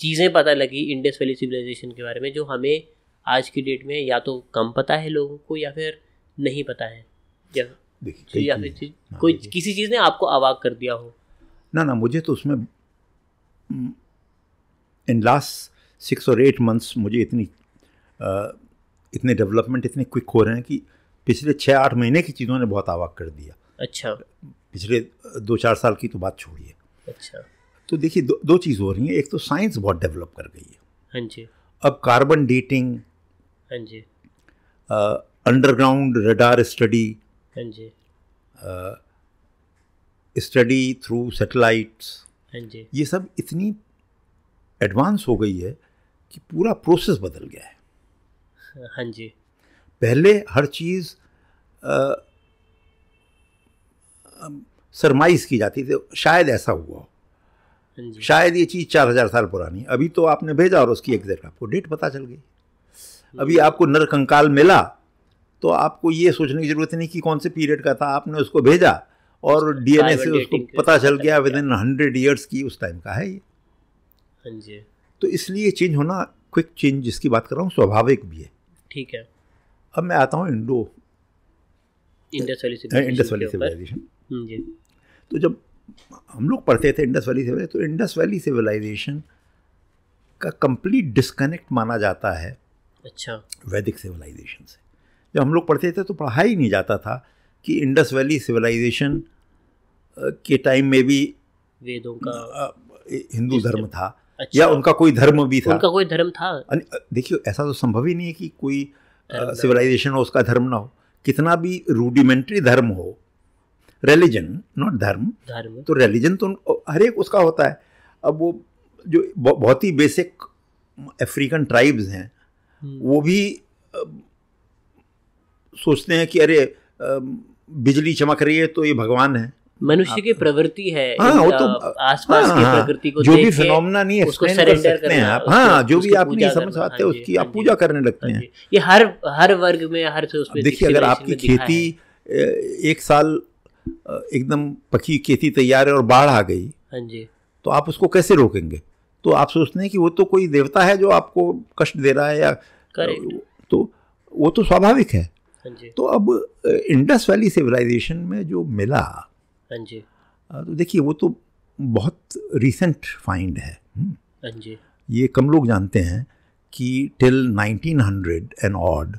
चीज़ें पता लगी इंडस वैली सिविलाइजेशन के बारे में जो हमें आज की डेट में या तो कम पता है लोगों को या फिर नहीं पता है देखिए कोई हाँ, किसी चीज़ ने आपको आवाग कर दिया हो ना ना मुझे तो उसमें in last six or eight months मुझे इतनी आ, इतने डेवलपमेंट इतने क्विक हो रहे हैं कि पिछले छः आठ महीने की चीज़ों ने बहुत आवाग कर दिया अच्छा पिछले दो चार साल की तो बात छोड़िए अच्छा तो देखिए दो, दो चीज़ हो रही है एक तो साइंस बहुत डेवलप कर गई है हाँ जी अब कार्बन डेटिंग हाँ जी अंडरग्राउंड रडार स्टडी हाँ जी स्टडी थ्रू सेटेलाइट्स हाँ जी ये सब इतनी एडवांस हो गई है कि पूरा प्रोसेस बदल गया है हाँ जी पहले हर चीज़ सरमाइज की जाती थी शायद ऐसा हुआ हो हाँ शायद ये चीज़ चार हज़ार साल पुरानी अभी तो आपने भेजा और उसकी एग्जैक्ट आपको डेट पता चल गई अभी हाँ। आपको नरकंकाल मिला तो आपको ये सोचने की ज़रूरत नहीं कि कौन से पीरियड का था आपने उसको भेजा और डीएनए से उसको पता चल गया विद इन हंड्रेड ईयर्स की उस टाइम का है ये हाँ जी तो इसलिए चेंज होना क्विक चेंज जिसकी बात कर रहा हूँ स्वाभाविक भी है ठीक है अब मैं आता हूँ इंडो इंडस वैली सिविलाइजेशन तो जब हम लोग पढ़ते थे इंडस वैली सिविलाइजेशन तो इंडस वैली सिविलाइजेशन का कंप्लीट डिस्कनेक्ट माना जाता है अच्छा वैदिक सिविलाइजेशन से जब हम लोग पढ़ते थे तो पढ़ा ही नहीं जाता था कि इंडस वैली सिविलाइजेशन के टाइम में भी वेदों का हिंदू धर्म था अच्छा। या उनका कोई धर्म भी था उनका कोई धर्म था देखिए ऐसा तो संभव ही नहीं है कि कोई सिविलाइजेशन हो उसका धर्म ना हो कितना भी रूडिमेंट्री धर्म हो रिलीजन नॉट धर्म धर्म तो रिलीजन तो हर एक उसका होता है अब वो जो बहुत ही बेसिक अफ्रीकन ट्राइब्स हैं हम्म। वो भी सोचते हैं कि अरे बिजली चमक रही है तो ये भगवान है मनुष्य की प्रवृत्ति है हाँ, वो तो आसपास हाँ, की हाँ, प्रकृति को जो भी फिनोमेना नहीं उसको कर सकते हैं आप हाँ जो भी हाँ हाँ आप नहीं समझ पाते हाँ, उसकी आप पूजा करने लगते हैं ये हर हर वर्ग में हर देखिए अगर आपकी खेती एक साल एकदम पकी खेती तैयार है और बाढ़ आ गई हाँ जी तो आप उसको कैसे रोकेंगे तो आप सोचते हैं कि वो तो कोई देवता है जो आपको कष्ट दे रहा है या तो वो तो स्वाभाविक है हाँ तो अब इंडस वैली सिविलाइजेशन में जो मिला हाँ जी तो देखिए वो तो बहुत रीसेंट फाइंड है हम्म। हाँ ये कम लोग जानते हैं कि till 1900 and odd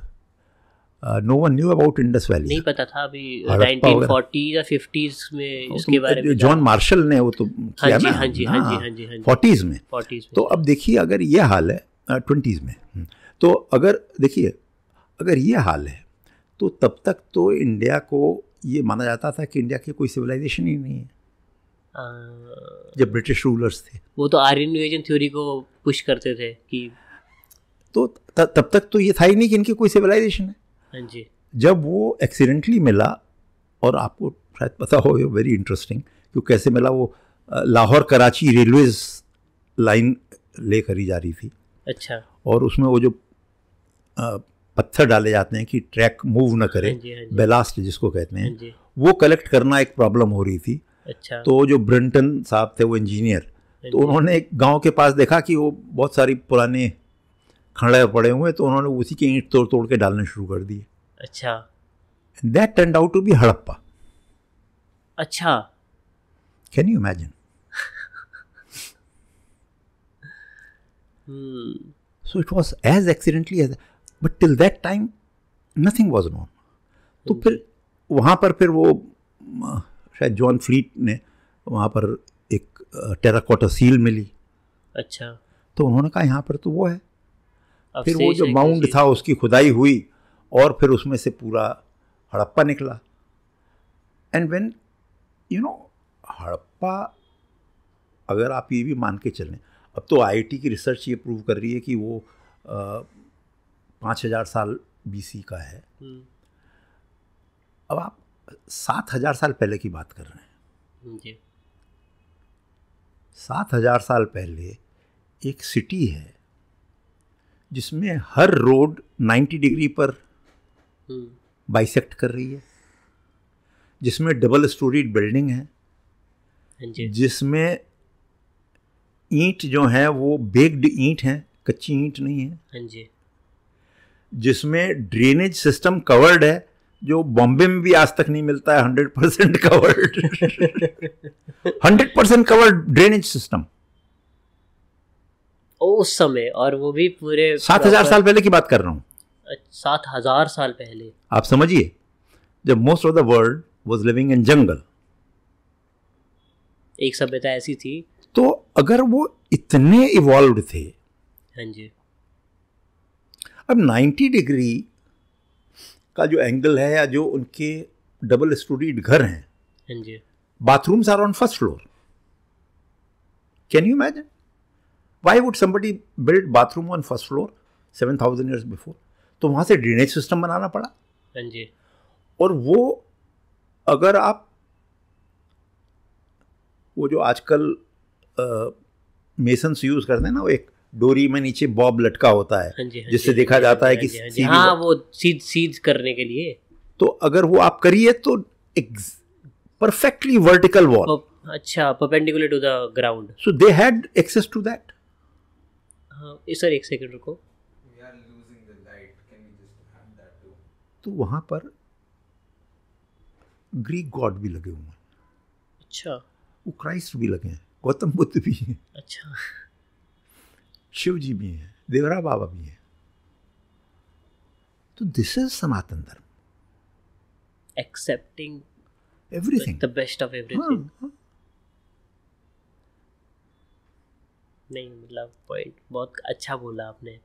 no one knew about Indus Valley नहीं पता था अभी 1940 या 50s में तो इसके बारे में जॉन मार्शल ने वो तो किया ना हाँ जी हाँ जी हाँ जी हाँ जी 40s में 40s में तो अब देखिए अगर ये हाल है 20s में हम्म। तो अगर देखिए अगर ये हाल है तो तब तक तो इंडिया को ये माना जाता था कि इंडिया की कोई सिविलाइजेशन ही नहीं है आ... जब ब्रिटिश रूलर्स थे वो तो आर्यन इन्वेजन थ्योरी को पुश करते थे कि तो त, तब तक तो ये था ही नहीं कि इनकी कोई सिविलाइजेशन है हाँ जी जब वो एक्सीडेंटली मिला और आपको शायद पता हो वेरी इंटरेस्टिंग क्यों कैसे मिला वो लाहौर कराची रेलवे लाइन ले करी जा रही थी अच्छा और उसमें वो जो पत्थर डाले जाते हैं कि ट्रैक मूव ना करे हाँ हाँ बेलास्ट जिसको कहते हैं हाँ वो कलेक्ट करना एक प्रॉब्लम हो रही थी अच्छा तो जो ब्रिंटन साहब थे वो इंजीनियर तो उन्होंने एक गांव के पास देखा कि वो बहुत सारी पुराने खड़े पड़े हुए तो उन्होंने उसी के ईंट तोड़ तोड़ के डालने शुरू कर दिए अच्छा that turn out to be Harappa अच्छा can you imagine so it was as accidentally as but till that time nothing was known तो hmm. फिर वहाँ पर फिर वो शायद जॉन फ्लीट ने वहाँ पर एक टेराकोटा सील मिली अच्छा तो उन्होंने कहा यहाँ पर तो वो है फिर वो जो माउंड था उसकी खुदाई हुई और फिर उसमें से पूरा हड़प्पा निकला and when you know Harappa अगर आप ये भी मान के चलें अब तो आईआईटी की रिसर्च ये प्रूव कर रही है कि वो पाँच हज़ार साल बीसी का है हम्म। अब आप सात हज़ार साल पहले की बात कर रहे हैं हम्म, सात हज़ार साल पहले एक सिटी है जिसमें हर रोड 90 डिग्री पर बाइसेक्ट हम्म। कर रही है जिसमें डबल स्टोरी बिल्डिंग है हाँ जिसमें ईंट जो है वो बेग्ड ईंट है कच्ची ईंट नहीं है हाँ जिसमें ड्रेनेज सिस्टम कवर्ड है जो बॉम्बे में भी आज तक नहीं मिलता है hundred percent covered hundred percent covered drainage system उस समय और वो भी पूरे सात हजार साल पहले की बात कर रहा हूं अच्छा, सात हजार साल पहले आप समझिए जब most of the world was living in jungle एक सभ्यता ऐसी थी तो अगर वो इतने इवॉल्व थे हाँ जी अब 90 डिग्री का जो एंगल है या जो उनके डबल स्टोरीड घर हैं हाँ bathrooms are on first floor can you imagine why would somebody build bathroom on first floor seven thousand years before तो वहाँ से ड्रेनेज सिस्टम बनाना पड़ा हाँ जी और वो अगर आप वो जो आजकल मेसन्स यूज़ करते हैं ना वो एक डोरी में नीचे बॉब लटका होता है हाँ हाँ जिससे देखा हाँ जाता है कि हाँ वो सीज सीज करने के लिए तो अगर वो आप करिए तो परफेक्टली वर्टिकल वॉल अच्छा perpendicular to the ground so they had access to that sir एक सेकंड रुको तो वहां पर ग्रीक गॉड भी लगे हुए हैं अच्छा वो क्राइस्ट भी लगे हैं गौतम बुद्ध भी हैं अच्छा शिव जी भी हैं देवरा बाबा भी हैं तो this is Sanatan Dharma accepting everything the best of everything नहीं मतलब पॉइंट बहुत अच्छा बोला आपने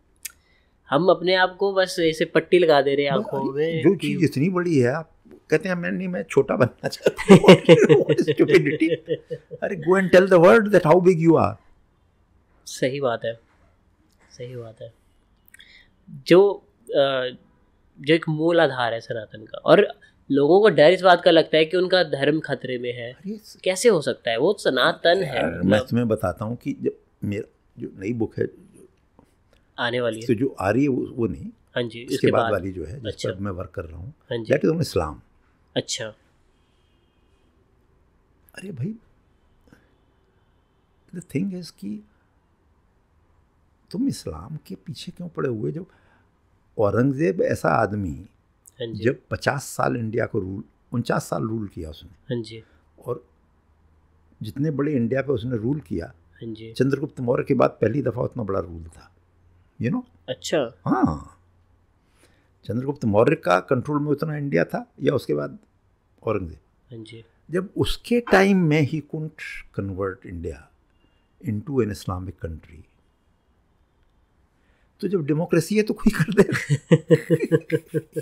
हम अपने आप को बस ऐसे पट्टी लगा दे रहे हैं आंखों में जो चीज इतनी बड़ी है आप कहते हैं मैं नहीं मैं छोटा बनना चाहता हूँ अरे go and tell the world that how big you are सही बात है सही बात है जो जो एक मूल आधार है सनातन का और लोगों को डर इस बात का लगता है कि उनका धर्म खतरे में है कैसे हो सकता है वो सनातन है मैं तुम्हें बताता हूँ कि जब मेरा जो नई बुक है आने वाली है तो जो आ रही है वो, वो नहीं हाँ जी इसके इसके बाद वाली जो है जिस अच्छा। पर मैं वर्क कर रहा हूँ दैट इज ऑन इस्लाम अच्छा अरे भाई द थिंग इज कि तुम इस्लाम के पीछे क्यों पड़े हुए जब औरंगज़ेब ऐसा आदमी हाँ जब पचास साल इंडिया को रूल उनचास साल रूल किया उसने हाँ जी और जितने बड़े इंडिया पे उसने रूल किया हाँ चंद्रगुप्त मौर्य के बाद पहली दफ़ा उतना बड़ा रूल था यू नो अच्छा हाँ चंद्रगुप्त मौर्य का कंट्रोल में उतना इंडिया था या उसके बाद औरंगजेब जब उसके टाइम में ही couldn't convert India into an Islamic country तो जब डेमोक्रेसी है तो कोई कर दे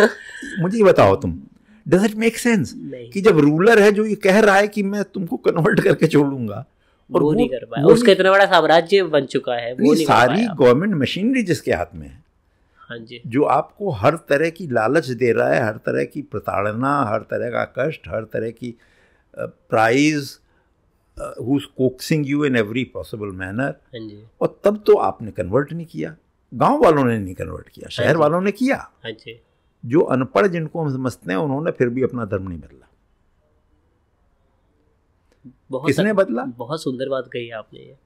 मुझे ये बताओ तुम डज इट मेक सेंस कि जब रूलर है जो ये कह रहा है कि मैं तुमको कन्वर्ट करके छोड़ूंगा और वो, वो नहीं कर पाया उसका इतना बड़ा साम्राज्य बन चुका है वो नहीं सारी गवर्नमेंट मशीनरी जिसके हाथ में है हाँ जी जो आपको हर तरह की लालच दे रहा है हर तरह की प्रताड़ना हर तरह का कष्ट हर तरह की prize who coaxing you in every possible manner और तब तो आपने कन्वर्ट नहीं किया गांव वालों ने नहीं कन्वर्ट किया हाँ शहर वालों ने किया हाँ जो अनपढ़ जिनको हम समझते हैं उन्होंने फिर भी अपना धर्म नहीं बदला किसने बदला बहुत सुंदर बात कही आपने ये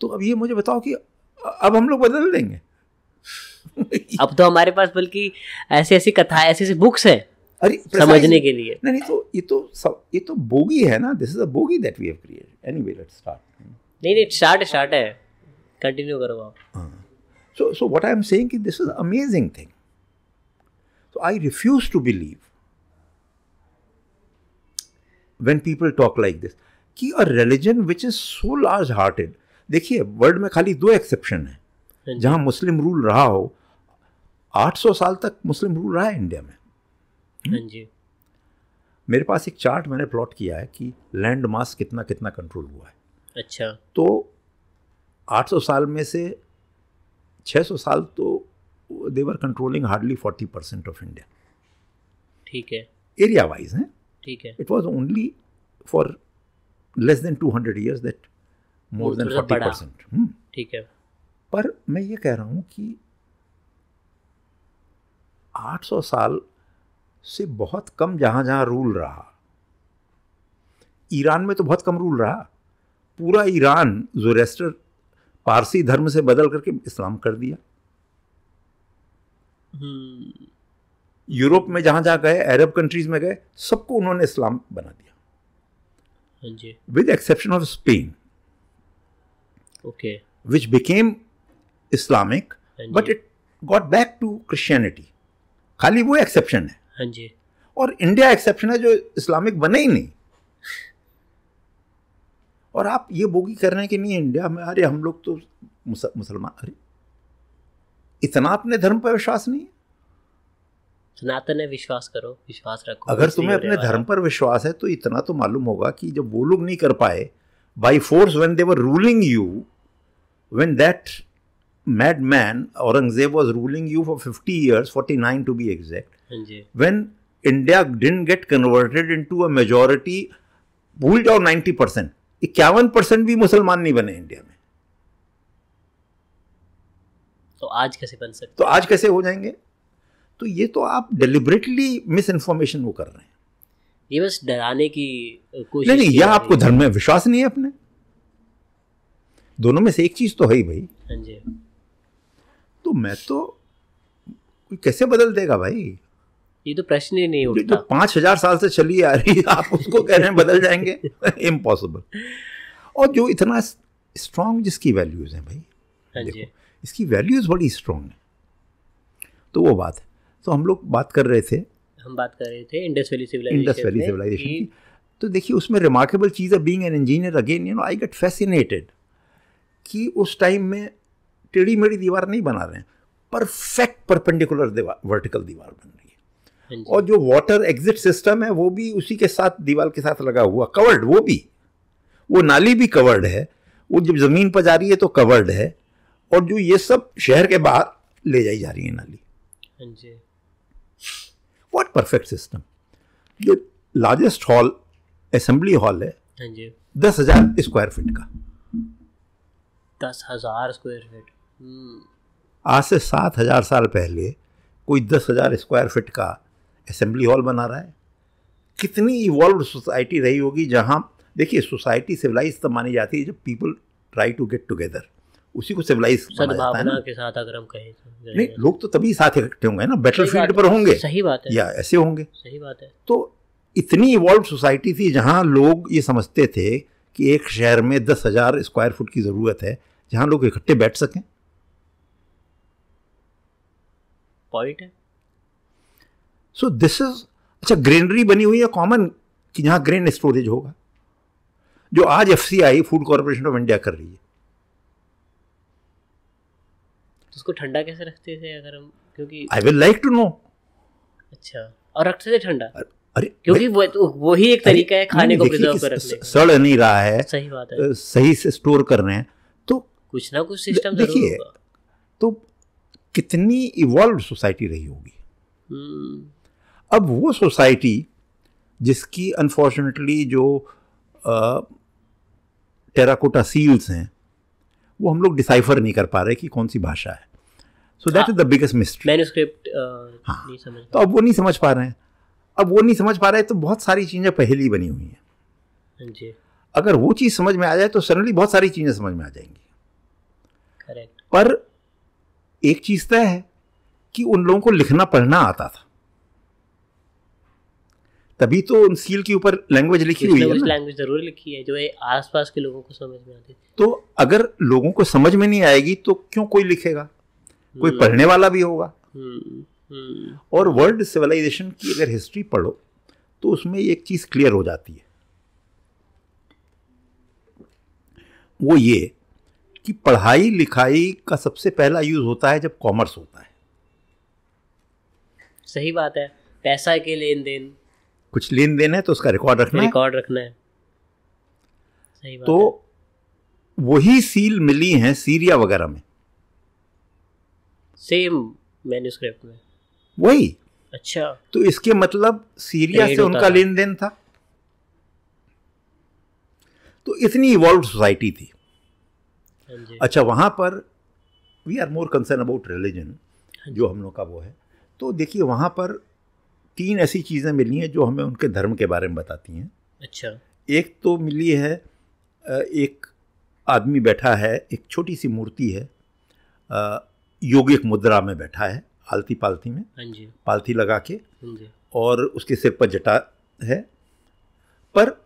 तो अब ये मुझे बताओ कि अब हम लोग बदल देंगे अब तो हमारे पास बल्कि ऐसी ऐसी कथा ऐसी ऐसी बुक्स हैं अरे समझने के लिए नहीं तो ये तो सब ये तो बोगी है ना this is a bogey that we have created anyway let's start नहीं नहीं स्टार्ट स्टार्ट है कंटिन्यू करो आप so so what I am saying कि this is amazing thing so I refuse to believe when people talk like this कि a religion which is so large hearted देखिए world में खाली दो exception है जहां मुस्लिम रूल रहा हो 800 साल तक मुस्लिम रूल रहा है इंडिया में हम्म। हाँ जी मेरे पास एक चार्ट मैंने प्लॉट किया है कि लैंड मास कितना कितना कंट्रोल हुआ है अच्छा तो 800 साल में से 600 साल तो they were controlling hardly 40 percent of India ठीक है एरिया वाइज है ठीक है it was only for less than 200 years that more than 40 percent ठीक है पर मैं ये कह रहा हूँ कि 800 साल से बहुत कम जहाँ जहाँ रूल रहा ईरान में तो बहुत कम रूल रहा पूरा ईरान जोरेस्टर पारसी धर्म से बदल करके इस्लाम कर दिया हम्म। यूरोप में जहाँ जहाँ गए अरब कंट्रीज में गए सबको उन्होंने इस्लाम बना दिया with exception of Spain okay which became Islamic but it got back to Christianity खाली वो एक्सेप्शन है हाँ जी और इंडिया एक्सेप्शन है जो इस्लामिक बने ही नहीं और आप ये बोगी कर रहे हैं कि नहीं इंडिया में अरे हम लोग तो मुसलमान अरे इतना अपने धर्म पर विश्वास नहीं सनातन है विश्वास करो विश्वास रखो अगर तुम्हें अपने धर्म पर विश्वास है तो इतना तो मालूम होगा कि जब वो लोग नहीं कर पाए by force when they were ruling you when that mad man Aurangzeb was ruling you for fifty years forty nine to be exact when India didn't get converted into a majority भूल जाओ नाइन्टी परसेंट इक्यावन percent भी मुसलमान नहीं बने India में तो आज कैसे बन सकते तो आज कैसे हो जाएंगे तो ये तो आप डिलिबरेटली मिस इन्फॉर्मेशन वो कर रहे हैं ये बस डराने की कोशिश नहीं नहीं यह आपको धर्म में विश्वास नहीं है अपने दोनों में से एक चीज तो है ही भाई हाँ जी तो मैं तो कैसे बदल देगा भाई ये तो प्रश्न ही नहीं उठता जो तो पाँच हजार साल से चली आ रही है आप उसको कह रहे हैं बदल जाएंगे इम्पॉसिबल और जो इतना स्ट्रांग जिसकी वैल्यूज़ हैं भाई हाँ देखो इसकी वैल्यूज़ बड़ी स्ट्रांग है तो वो बात है तो हम लोग बात कर रहे थे हम बात कर रहे थे Indus Valley civilisation Indus Valley civilisation की तो देखिए उसमें रिमार्केबल चीज़ है being an engineer again you know I get fascinated कि उस टाइम में टेढ़ी मेढ़ी दीवार नहीं बना रहे हैं परफेक्ट परपेंडिकुलर दीवार वर्टिकल दीवार बन रही है हाँ और जो वाटर एग्जिट सिस्टम है वो भी उसी के साथ दीवार के साथ लगा हुआ कवर्ड वो भी वो नाली भी कवर्ड है वो जब ज़मीन पर जा रही है तो कवर्ड है और जो ये सब शहर के बाहर ले जाई जा रही है नाली वॉट परफेक्ट सिस्टम जो लार्जेस्ट हॉल असेंबली हॉल है हाँ दस हजार स्क्वायर फीट का दस हजार स्क्वायर फीट हम्म। आज से सात हजार साल पहले कोई दस हजार स्क्वायर फिट का असेंबली हॉल बना रहा है कितनी इवॉल्व सोसाइटी रही होगी जहाँ देखिए सोसाइटी सिविलाइज तब मानी जाती है जब people try to get together उसी को सिविलाइज के साथ अगर हम कहें तो नहीं लोग तो तभी साथ इकट्ठे होंगे ना बैटल फील्ड पर होंगे सही बात है या ऐसे होंगे सही बात है तो इतनी इवॉल्व सोसाइटी थी जहाँ लोग ये समझते थे कि एक शहर में दस हज़ार स्क्वायर फुट की ज़रूरत है जहाँ लोग इकट्ठे बैठ सकें पॉइंट है सो दिस इज अच्छा ग्रेनरी बनी हुई है कॉमन कि जहाँ ग्रेन स्टोरेज होगा जो आज F Food Corporation of India कर रही है तो उसको ठंडा कैसे रखते थे अगर हम क्योंकि I will like to know अच्छा और रखते थे ठंडा अरे क्योंकि वो तो वो ही एक तरीका है खाने को प्रिजर्व करने का सड़ नहीं रहा है सही बात है सही से स्टोर कर रहे हैं तो कुछ ना कुछ सिस्टम जरूर होगा तो कितनी इवॉल्व सोसाइटी रही होगी हम्म। अब वो सोसाइटी जिसकी अनफॉर्चुनेटली जो टेराकोटा सील्स हैं वो हम लोग डिसाइफर नहीं कर पा रहे कि कौन सी भाषा है so that is the biggest mystery manuscript हाँ, हाँ। तो अब वो नहीं समझ पा रहे हैं अब वो नहीं समझ पा रहे तो बहुत सारी चीज़ें पहली बनी हुई हैं हाँ जी अगर वो चीज़ समझ में आ जाए तो सडनली बहुत सारी चीज़ें समझ में आ जाएंगी करेक्ट पर एक चीज तय है कि उन लोगों को लिखना पढ़ना आता था तभी तो उन सील के ऊपर लैंग्वेज लिखी हुई है लैंग्वेज जरूर लिखी है जो आसपास के लोगों को समझ में आती तो अगर लोगों को समझ में नहीं आएगी तो क्यों कोई लिखेगा कोई हम्म। पढ़ने वाला भी होगा हम्म, हम्म। और वर्ल्ड सिविलाइजेशन की अगर हिस्ट्री पढ़ो तो उसमें एक चीज क्लियर हो जाती है वो ये कि पढ़ाई लिखाई का सबसे पहला यूज़ होता है जब कॉमर्स होता है सही बात है पैसा के लेन देन कुछ लेन देन है तो उसका रिकॉर्ड रखना रिकॉर्ड रखना है सही बात तो वही सील मिली है सीरिया वगैरह में सेम मैन्यूस्क्रिप्ट में वही अच्छा तो इसके मतलब सीरिया से उनका लेन देन था तो इतनी इवॉल्व सोसाइटी थी हाँ अच्छा वहाँ पर we are more concern about religion जो हम लोग का वो है तो देखिए वहाँ पर तीन ऐसी चीज़ें मिली हैं जो हमें उनके धर्म के बारे में बताती हैं अच्छा एक तो मिली है एक आदमी बैठा है एक छोटी सी मूर्ति है योगिक मुद्रा में बैठा है आलती पालती में हाँ पालती लगा के हाँ और उसके सिर पर जटा है पर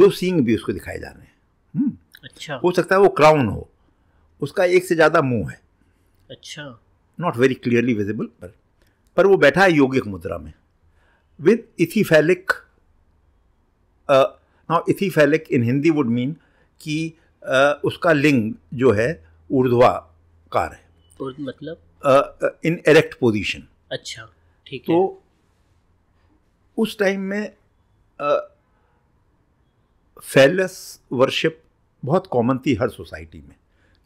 दो सींग भी उसको दिखाए जा रहे हैं हम्म। अच्छा हो सकता है वो क्राउन हो उसका एक से ज़्यादा मुंह है अच्छा नॉट वेरी क्लियरली विजिबल पर पर वो बैठा है योगिक मुद्रा में with ithyphallic now ithyphallic in Hindi would mean कि uh, उसका लिंग जो है ऊर्ध्वाकार है मतलब इन एरेक्ट पोजीशन अच्छा ठीक तो है। उस टाइम में फेलस uh, वर्शिप बहुत कॉमन थी हर सोसाइटी में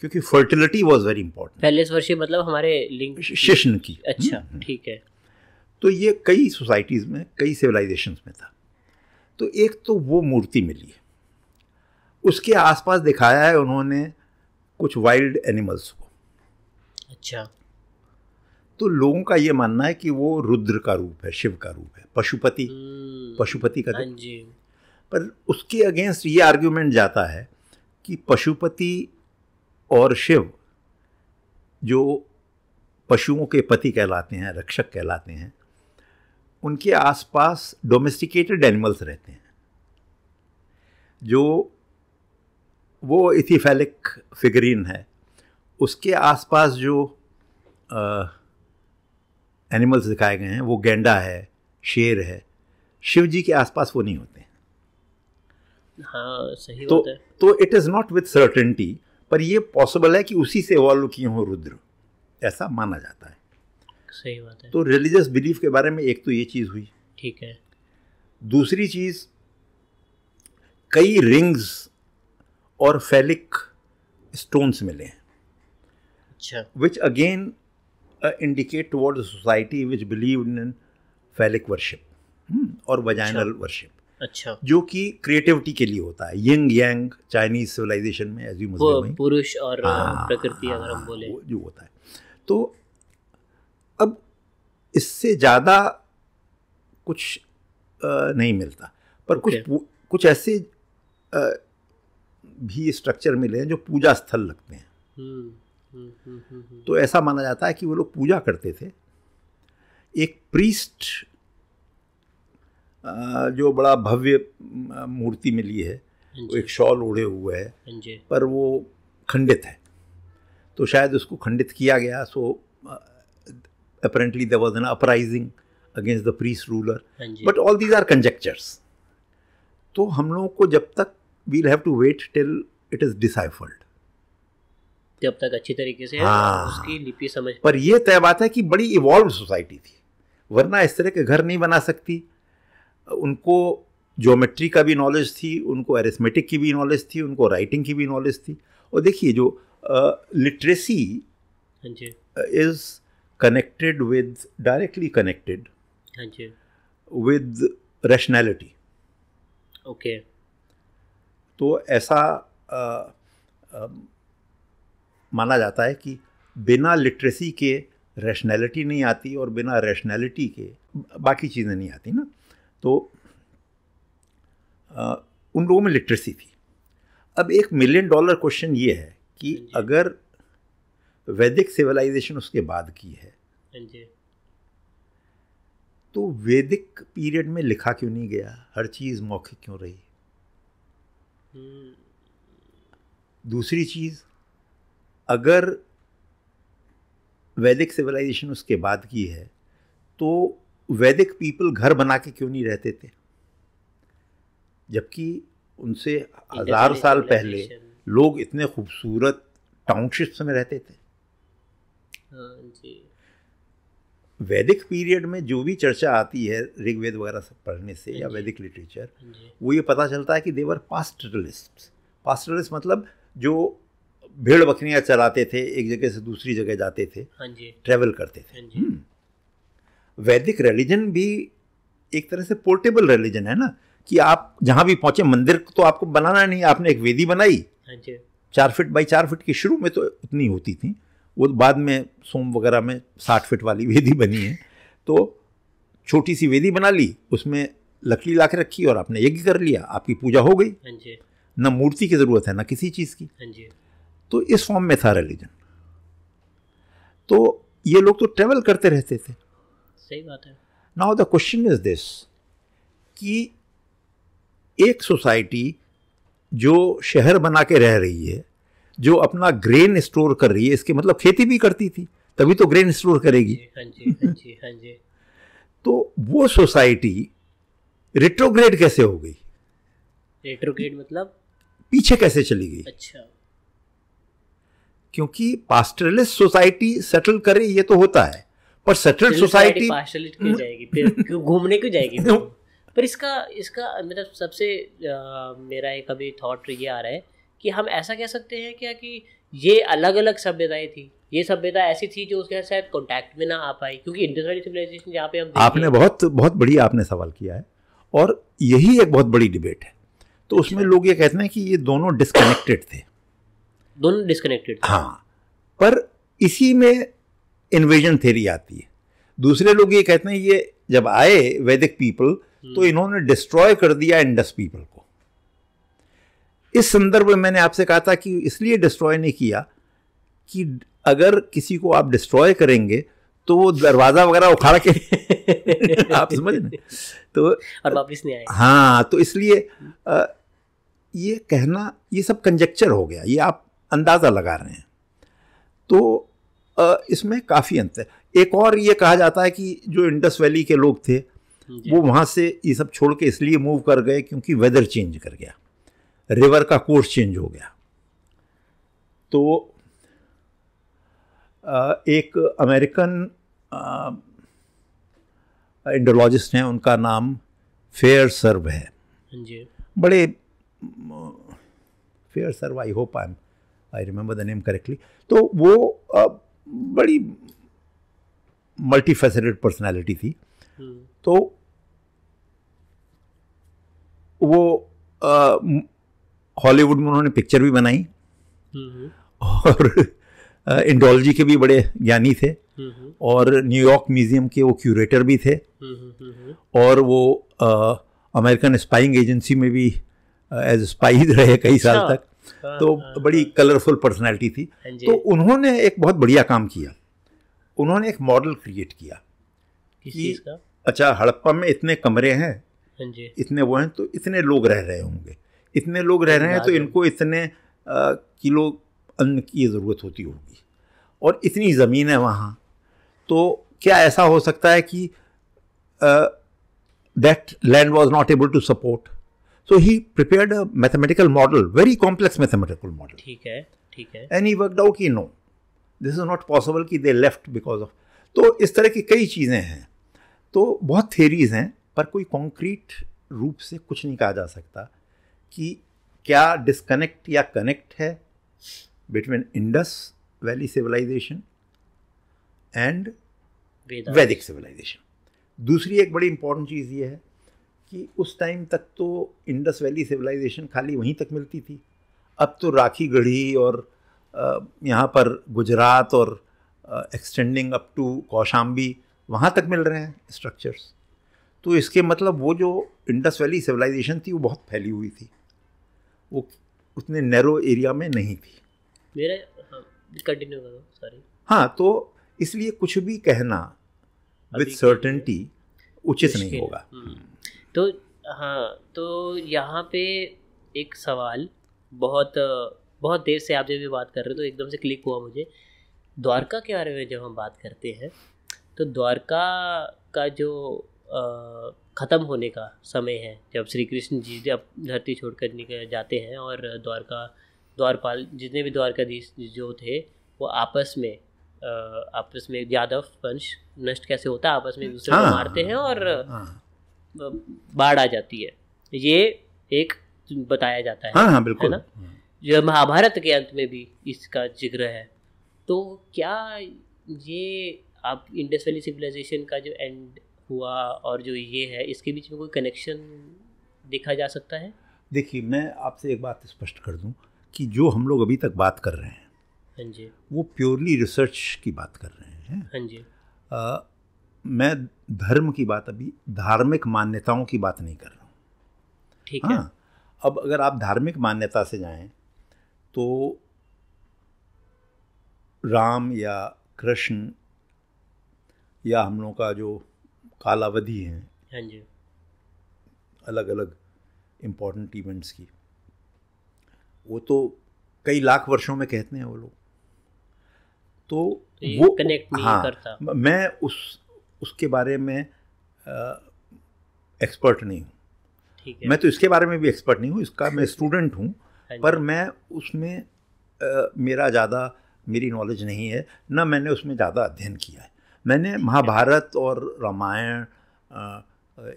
क्योंकि फर्टिलिटी वॉज वेरी इंपॉर्टेंट पहले वर्षीय मतलब हमारे लिंग शिशन की हम्म, अच्छा हम्म। ठीक है तो ये कई सोसाइटीज़ में कई सिविलाइजेशंस में था तो एक तो वो मूर्ति मिली है उसके आसपास दिखाया है उन्होंने कुछ वाइल्ड एनिमल्स को अच्छा तो लोगों का ये मानना है कि वो रुद्र का रूप है शिव का रूप है पशुपति हम्म, पशुपति का हाँ पर उसके अगेंस्ट ये आर्ग्यूमेंट जाता है कि पशुपति और शिव जो पशुओं के पति कहलाते हैं रक्षक कहलाते हैं उनके आसपास डोमेस्टिकेटेड एनिमल्स रहते हैं जो वो इथिफेलिक फिगरीन है उसके आसपास जो आ, एनिमल्स दिखाए गए हैं वो गेंडा है शेर है शिव जी के आसपास वो नहीं होते हैं हाँ, सही तो, है तो it is not with certainty पर ये पॉसिबल है कि उसी से इवॉल्व किए हों रुद्र ऐसा माना जाता है सही बात है तो रिलीजियस बिलीफ के बारे में एक तो ये चीज़ हुई ठीक है दूसरी चीज़ कई रिंग्स और फेलिक स्टोन्स मिले हैं अच्छा which again indicate toward society which believe in phallic worship और वजाइनल अच्छा। वर्शिप अच्छा जो कि क्रिएटिविटी के लिए होता है यंग यंग चाइनीज सिविलाइजेशन में एज यू पुरुष और हाँ, प्रकृति हाँ, अगर हम हाँ, बोले जो होता है तो अब इससे ज़्यादा कुछ आ, नहीं मिलता पर okay. कुछ कुछ ऐसे आ, भी स्ट्रक्चर मिले हैं जो पूजा स्थल लगते हैं हुँ, हुँ, हुँ, तो ऐसा माना जाता है कि वो लोग पूजा करते थे एक प्रीस्ट जो बड़ा भव्य मूर्ति मिली है हाँ वो एक शॉल ओढ़े हुए है हाँ पर वो खंडित है तो शायद उसको खंडित किया गया so apparently there an uprising against the priest ruler but all these are conjectures तो हम लोगों को जब तक we'll have to wait till it is deciphered जब तक अच्छी तरीके से हाँ, उसकी लिपि समझ पर यह तय बात है कि बड़ी इवॉल्व सोसाइटी थी वरना इस तरह के घर नहीं बना सकती उनको जोमेट्री का भी नॉलेज थी उनको एरिथमेटिक की भी नॉलेज थी उनको राइटिंग की भी नॉलेज थी और देखिए जो literacy is connected with directly connected with rationality okay तो ऐसा माना जाता है कि बिना लिटरेसी के रैशनैलिटी नहीं आती और बिना रैशनैलिटी के बाकी चीज़ें नहीं आती ना तो आ, उन लोगों में लिटरेसी थी अब एक मिलियन डॉलर क्वेश्चन ये है कि हाँ अगर वैदिक सिविलाइजेशन उसके बाद की है हाँ तो वैदिक पीरियड में लिखा क्यों नहीं गया हर चीज़ मौखिक क्यों रही हम्म। दूसरी चीज़ अगर वैदिक सिविलाइजेशन उसके बाद की है तो वैदिक पीपल घर बना के क्यों नहीं रहते थे जबकि उनसे हजार साल पहले लोग इतने खूबसूरत टाउनशिप्स में रहते थे हाँ जी वैदिक पीरियड में जो भी चर्चा आती है ऋग्वेद वगैरह सब पढ़ने से हाँ या वैदिक लिटरेचर हाँ वो ये पता चलता है कि देवर पास्टरलिस्ट पास्टरलिस्ट मतलब जो भेड़ बकरियां चलाते थे एक जगह से दूसरी जगह जाते थे ट्रेवल करते थे हम्म। वैदिक रिलीजन भी एक तरह से पोर्टेबल रिलीजन है ना कि आप जहाँ भी पहुंचे मंदिर तो आपको बनाना नहीं आपने एक वेदी बनाई हाँ चार फिट बाई चार फिट की शुरू में तो उतनी होती थी वो बाद में सोम वगैरह में साठ फिट वाली वेदी बनी है तो छोटी सी वेदी बना ली उसमें लकड़ी ला के रखी और आपने यज्ञ कर लिया आपकी पूजा हो गई हाँ न मूर्ति की ज़रूरत है ना किसी चीज़ की हाँ तो इस फॉर्म में था रिलीजन तो ये लोग तो ट्रेवल करते रहते थे सही बात है now the question is this कि एक सोसाइटी जो शहर बना के रह रही है जो अपना ग्रेन स्टोर कर रही है इसके मतलब खेती भी करती थी तभी तो ग्रेन स्टोर करेगी हाँ जी हाँ जी हाँ जी तो वो सोसाइटी रेट्रोग्रेड कैसे हो गई रिट्रोग्रेड मतलब पीछे कैसे चली गई अच्छा क्योंकि पास्टरलिस्ट सोसाइटी सेटल करे ये तो होता है पर सेटल्ड सोसाइटी घूमने क्यों जाएगी पर इसका इसका मतलब सबसे मेरा एक अभी थॉट ये आ रहा है कि हम ऐसा कह सकते हैं क्या कि ये अलग अलग सभ्यताएं थी ये सभ्यता ऐसी थी जो उसके साथ कॉन्टैक्ट में ना आ पाई क्योंकि इंडस्ट्रियल सिविलाइजेशन जहाँ पे हम आपने बहुत बहुत बड़ी आपने सवाल किया है और यही एक बहुत बड़ी डिबेट है तो उसमें लोग ये कहते हैं कि ये दोनों डिस्कनेक्टेड थे दोनों डिस्कनेक्टेड हाँ पर इसी में इन्वेजन थेरी आती है दूसरे लोग ये कहते हैं ये जब आए वैदिक पीपल तो हम्म। इन्होंने डिस्ट्रॉय कर दिया इंडस पीपल को इस संदर्भ में मैंने आपसे कहा था कि इसलिए डिस्ट्रॉय नहीं किया कि अगर किसी को आप डिस्ट्रॉय करेंगे तो वो दरवाज़ा वगैरह उखाड़ के आप समझ ना तो और वापस नहीं आए हाँ तो इसलिए आ, ये कहना ये सब कंजक्चर हो गया ये आप अंदाज़ा लगा रहे हैं तो इसमें काफ़ी अंतर एक और ये कहा जाता है कि जो इंडस वैली के लोग थे वो वहाँ से ये सब छोड़ के इसलिए मूव कर गए क्योंकि वेदर चेंज कर गया रिवर का कोर्स चेंज हो गया तो एक अमेरिकन इंडोलॉजिस्ट हैं उनका नाम फेयर सर्व है जी बड़े Fairservis I hope I am I remember the name correctly तो वो बड़ी मल्टी पर्सनालिटी पर्सनैलिटी थी हम्म। तो वो हॉलीवुड में उन्होंने पिक्चर भी बनाई हम्म। और इंडोलॉजी के भी बड़े ज्ञानी थे हम्म। और न्यूयॉर्क म्यूजियम के वो क्यूरेटर भी थे और वो अमेरिकन स्पाइंग एजेंसी में भी एज स्पाइज रहे कई साल अच्छा। तक हाँ, तो हाँ, बड़ी कलरफुल हाँ। पर्सनैलिटी थी तो उन्होंने एक बहुत बढ़िया काम किया उन्होंने एक मॉडल क्रिएट किया कि अच्छा हड़प्पा में इतने कमरे हैं इतने वो हैं तो इतने लोग रह रहे होंगे इतने लोग रह रहे हैं तो इनको इतने किलो अन्न की ज़रूरत होती होगी और इतनी ज़मीन है वहाँ तो क्या ऐसा हो सकता है कि that land was not able to support so he prepare mathematical model very complex mathematical model ठीक है, ठीक है. Any work out out no this is not possible possible कि they left because तो इस तरह की कई चीज़ें हैं तो बहुत थेरीज हैं पर कोई कॉन्क्रीट रूप से कुछ नहीं कहा जा सकता कि क्या डिसकनेक्ट या कनेक्ट है between Indus Valley civilisation and Vedic civilisation दूसरी एक बड़ी इंपॉर्टेंट चीज़ ये है कि उस टाइम तक तो इंडस वैली सिविलाइजेशन खाली वहीं तक मिलती थी अब तो राखी गढ़ी और यहाँ पर गुजरात और एक्सटेंडिंग अप टू कौशाम्बी वहाँ तक मिल रहे हैं स्ट्रक्चर्स तो इसके मतलब वो जो इंडस वैली सिविलाइजेशन थी वो बहुत फैली हुई थी वो उतने नैरो एरिया में नहीं थी मेरे कंटिन्यू हाँ, करो सॉरी हाँ तो इसलिए कुछ भी कहना विद सर्टेनिटी उचित नहीं होगा हम्म। तो हाँ तो यहाँ पे एक सवाल बहुत बहुत देर से आप जब भी बात कर रहे हो तो एकदम से क्लिक हुआ मुझे द्वारका के बारे में जब हम बात करते हैं तो द्वारका का जो ख़त्म होने का समय है जब श्री कृष्ण जी जब धरती छोड़ कर निकल जाते हैं और द्वारका द्वारपाल जितने भी द्वारकाधीश जो थे वो आपस में आपस में यादव वंश नष्ट कैसे होता है आपस में दूसरे को हाँ। मारते हैं और हाँ। बाढ़ आ जाती है ये एक बताया जाता है हाँ हाँ बिल्कुल है ना जो महाभारत के अंत में भी इसका जिक्र है तो क्या ये आप इंडस वैली सिविलाइजेशन का जो एंड हुआ और जो ये है इसके बीच में कोई कनेक्शन देखा जा सकता है देखिए मैं आपसे एक बात स्पष्ट कर दूं कि जो हम लोग अभी तक बात कर रहे हैं हाँ जी वो प्योरली रिसर्च की बात कर रहे हैं हाँ जी मैं धर्म की बात अभी धार्मिक मान्यताओं की बात नहीं कर रहा हूँ ठीक हाँ, है अब अगर आप धार्मिक मान्यता से जाएं तो राम या कृष्ण या हम लोग का जो कालावधि है हाँ जी अलग अलग इम्पोर्टेंट इवेंट्स की वो तो कई लाख वर्षों में कहते हैं वो लोग तो, तो वो कनेक्ट नहीं हाँ, करता मैं उस उसके बारे में एक्सपर्ट नहीं हूँ मैं तो इसके बारे में भी एक्सपर्ट नहीं हूँ इसका मैं स्टूडेंट हूँ हाँ पर मैं उसमें आ, मेरा ज़्यादा मेरी नॉलेज नहीं है ना मैंने उसमें ज़्यादा अध्ययन किया है मैंने महाभारत और रामायण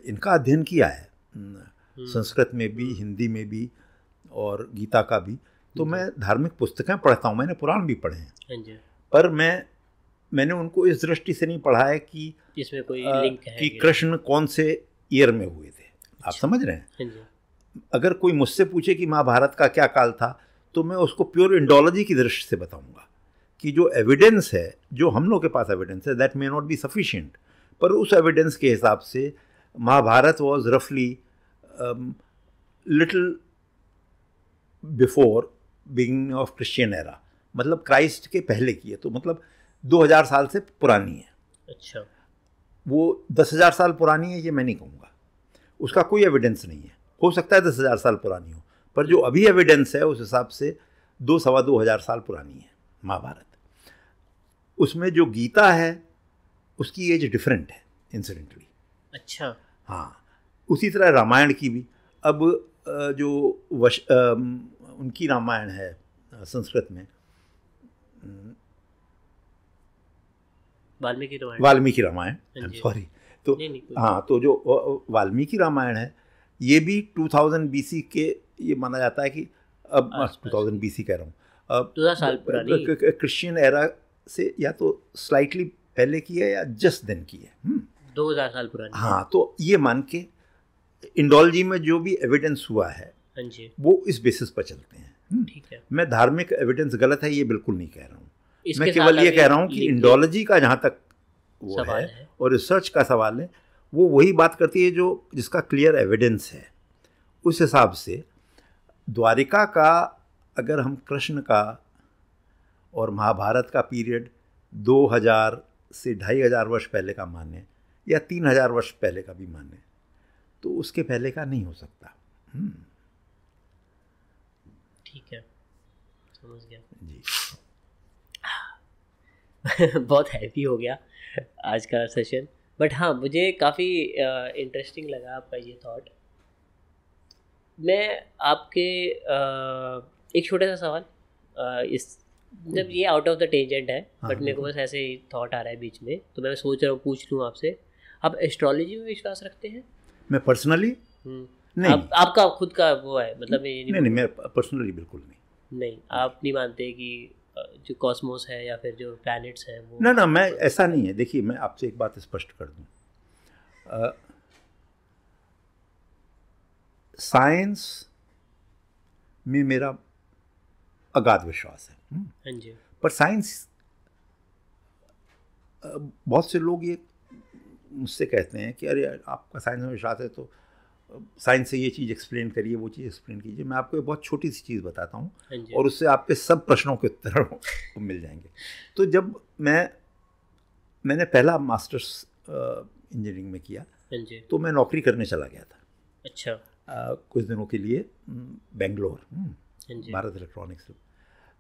इनका अध्ययन किया है हम्म। संस्कृत में भी हिंदी में भी और गीता का भी तो मैं धार्मिक पुस्तकें पढ़ता हूँ मैंने पुराण भी पढ़े हैं हाँ पर मैं मैंने उनको इस दृष्टि से नहीं पढ़ा है कि इसमें कोई आ, लिंक है कि कृष्ण कौन से ईयर में हुए थे आप अच्छा। समझ रहे हैं हाँ अगर कोई मुझसे पूछे कि महाभारत का क्या काल था तो मैं उसको प्योर इंडोलॉजी की दृष्टि से बताऊंगा कि जो एविडेंस है जो हम लोग के पास एविडेंस है that may not be sufficient पर उस एविडेंस के हिसाब से महाभारत वॉज रफली little before beginning of Christian era मतलब क्राइस्ट के पहले की है तो मतलब 2000 साल से पुरानी है अच्छा वो 10000 साल पुरानी है ये मैं नहीं कहूँगा उसका कोई एविडेंस नहीं है हो सकता है दस हज़ार साल पुरानी हो पर जो अभी एविडेंस है उस हिसाब से दो सवा दो हज़ार साल पुरानी है महाभारत उसमें जो गीता है उसकी एज डिफरेंट है इंसिडेंटली अच्छा हाँ उसी तरह रामायण की भी अब जो वश उनकी रामायण है संस्कृत में वाल्मीकि रामायण सॉरी हाँ तो हाँ तो जो वाल्मीकि रामायण है ये भी 2000 सी के ये माना जाता है कि अब टू थाउजेंड बी कह रहा हूँ अब क्रिश्चियन एरा से या तो स्लाइटली पहले की है या जस्ट देन की है हम्म। दो हज़ार साल पुरानी हाँ तो ये मान के इंडोलॉजी में जो भी एविडेंस हुआ है हाँ वो इस बेसिस पर चलते हैं हम्म। ठीक है मैं धार्मिक एविडेंस गलत है ये बिल्कुल नहीं कह रहा हूँ मैं केवल ये कह रहा हूँ कि इंडोलॉजी का जहाँ तक वो है, है और रिसर्च का सवाल है वो वही बात करती है जो जिसका क्लियर एविडेंस है उस हिसाब से द्वारिका का अगर हम कृष्ण का और महाभारत का पीरियड 2000 से ढाई हज़ार वर्ष पहले का माने या तीन हज़ार वर्ष पहले का भी माने तो उसके पहले का नहीं हो सकता हम्म। ठीक है समझ गया जी बहुत हैप्पी हो गया आज का सेशन बट हाँ मुझे काफ़ी इंटरेस्टिंग लगा आपका ये थॉट मैं आपके uh, एक छोटा सा सवाल uh, इस जब मतलब ये आउट ऑफ द टेंजेंट है बट हाँ, मेरे को बस ऐसे ही थॉट आ रहा है बीच में तो मैं सोच रहा हूँ पूछ लूँ आपसे आप एस्ट्रोलॉजी में विश्वास रखते हैं मैं पर्सनली हम्म। नहीं आप, आपका खुद का वो है मतलब नहीं नहीं, नहीं मैं पर्सनली बिल्कुल नहीं नहीं आप नहीं मानते कि जो कॉस्मोस है या फिर जो प्लैनेट्स हैं वो ना ना मैं ऐसा नहीं है देखिए मैं आपसे एक बात स्पष्ट कर दूं साइंस में मेरा अगाध विश्वास है हम्म। हाँ जी पर साइंस बहुत से लोग ये मुझसे कहते हैं कि अरे आपका साइंस में विश्वास है तो साइंस से ये चीज़ एक्सप्लेन करिए वो चीज़ एक्सप्लेन कीजिए मैं आपको एक बहुत छोटी सी चीज़ बताता हूँ हाँ और उससे आपके सब प्रश्नों के उत्तर मिल जाएंगे तो जब मैं मैंने पहला मास्टर्स इंजीनियरिंग में किया हाँ तो मैं नौकरी करने चला गया था अच्छा आ, कुछ दिनों के लिए बेंगलोर हाँ भारत इलेक्ट्रॉनिक्स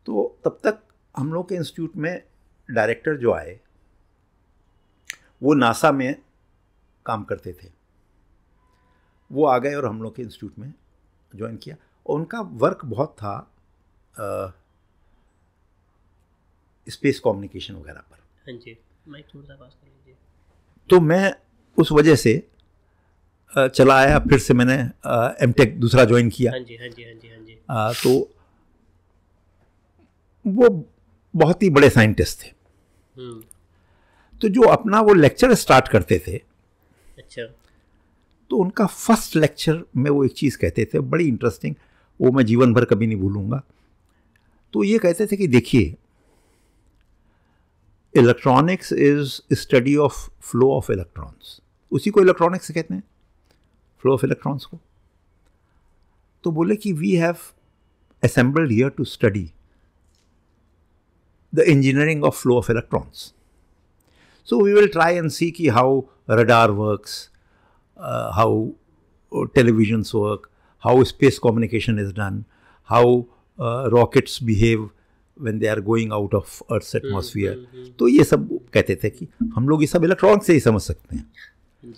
तो तब तक हम लोग के इंस्टीट्यूट में डायरेक्टर जो आए वो नासा में काम करते थे वो आ गए और हम लोग के इंस्टीट्यूट में ज्वाइन किया और उनका वर्क बहुत था स्पेस कम्युनिकेशन वगैरह पर हाँ जी थोड़ा तो मैं उस वजह से चला आया फिर से मैंने एम टेक दूसरा ज्वाइन किया हाँ जी हाँ जी हाँ जी हाँ जी आ, तो वो बहुत ही बड़े साइंटिस्ट थे हम्म। तो जो अपना वो लेक्चर स्टार्ट करते थे अच्छा तो उनका फर्स्ट लेक्चर में वो एक चीज़ कहते थे बड़ी इंटरेस्टिंग वो मैं जीवन भर कभी नहीं भूलूंगा तो ये कहते थे कि देखिए electronics is study of flow of electrons उसी को इलेक्ट्रॉनिक्स कहते हैं फ्लो ऑफ इलेक्ट्रॉन्स को तो बोले कि we have assembled here to study the engineering of flow of electrons so we will try and see कि how radar works uh, how televisions work, how space communication is done, how uh, rockets behave when they are going out of Earth's atmosphere. तो ये सब कहते थे कि हम लोग ये सब इलेक्ट्रॉनिक से ही समझ सकते हैं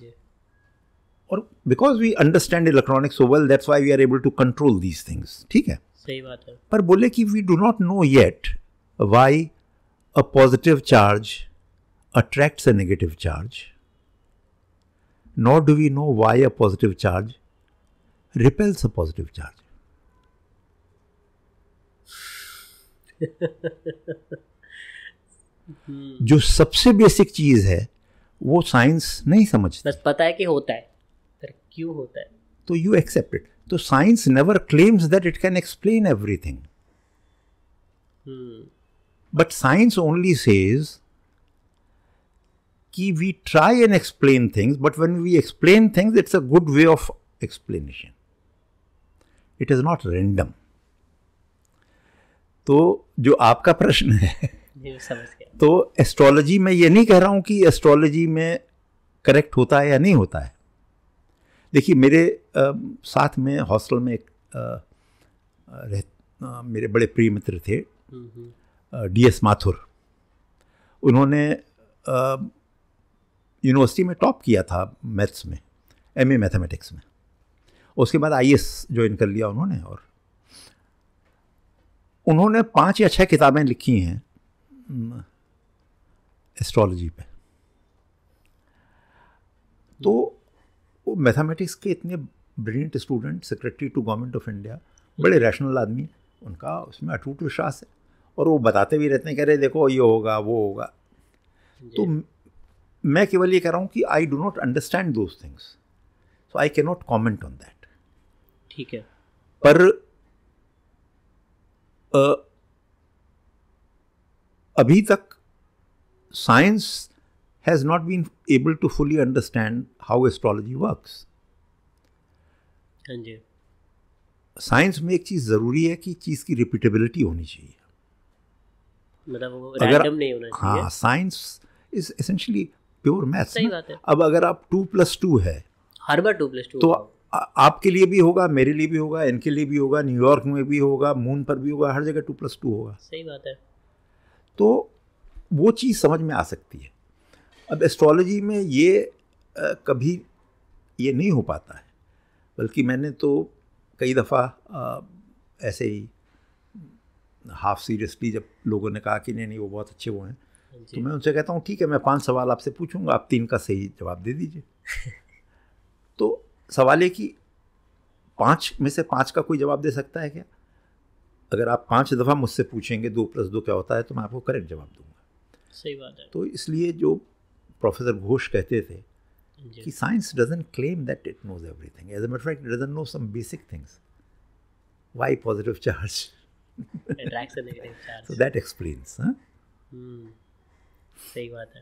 और because we understand electronic so well that's why we are able to control these things ठीक है सही बात है पर बोले कि we do not know yet why a positive charge attracts a negative charge nor do we know why a positive charge repels a positive charge. जो सबसे बेसिक चीज है वो साइंस नहीं समझता बस पता है कि होता है पर क्यों होता है तो यू एक्सेप्ट इट तो science never claims that it can explain everything but science only says कि we try and explain things but when we explain things it's a good way of explanation it is not random तो जो आपका प्रश्न है तो astrology में ये नहीं कह रहा हूँ कि एस्ट्रोलॉजी में करेक्ट होता है या नहीं होता है देखिए मेरे आ, साथ में हॉस्टल में एक आ, रह, आ, मेरे बड़े प्रिय मित्र थे हम्म, हम्म। डी एस माथुर उन्होंने यूनिवर्सिटी में टॉप किया था मैथ्स में एम ए मैथमेटिक्स में उसके बाद आई एस ज्वाइन कर लिया उन्होंने और उन्होंने पांच या छह किताबें लिखी हैं एस्ट्रोलॉजी पे तो मैथमेटिक्स के इतने brilliant student secretary to government of India बड़े रैशनल आदमी उनका उसमें अटूट विश्वास है और वो बताते भी रहते हैं कह रहे देखो ये होगा वो होगा तो मैं केवल ये कह रहा हूँ कि I do not understand those things so I cannot comment कॉमेंट ऑन दैट ठीक है पर आ, अभी तक science has not been able to fully understand how astrology works science में एक चीज़ ज़रूरी है कि चीज़ की रिपीटेबिलिटी होनी चाहिए मतलब वो अगर नहीं होना चाहिए हाँ science is essentially pure maths सही बात है अब अगर आप टू प्लस टू है हर बार टू प्लस टू तो आ, आपके लिए भी होगा मेरे लिए भी होगा इनके लिए भी होगा न्यूयॉर्क में भी होगा मून पर भी होगा हर जगह टू प्लस टू होगा सही बात है तो वो चीज़ समझ में आ सकती है अब एस्ट्रोलॉजी में ये आ, कभी ये नहीं हो पाता है बल्कि मैंने तो कई दफ़ा ऐसे ही हाफ सीरियसली जब लोगों ने कहा कि नहीं नहीं वो बहुत अच्छे वो हैं तो मैं उनसे कहता हूँ ठीक है मैं पांच सवाल आपसे पूछूंगा आप तीन का सही जवाब दे दीजिए तो सवाल ये कि पांच में से पांच का कोई जवाब दे सकता है क्या अगर आप पांच दफ़ा मुझसे पूछेंगे दो प्लस दो क्या होता है तो मैं आपको करेक्ट जवाब दूंगा सही बात है तो इसलिए जो प्रोफेसर घोष कहते थे कि science doesn't claim that it knows thing as a matter fact doesn't know some basic things why positive charge so that explains हाँ? हम्म। सही बात है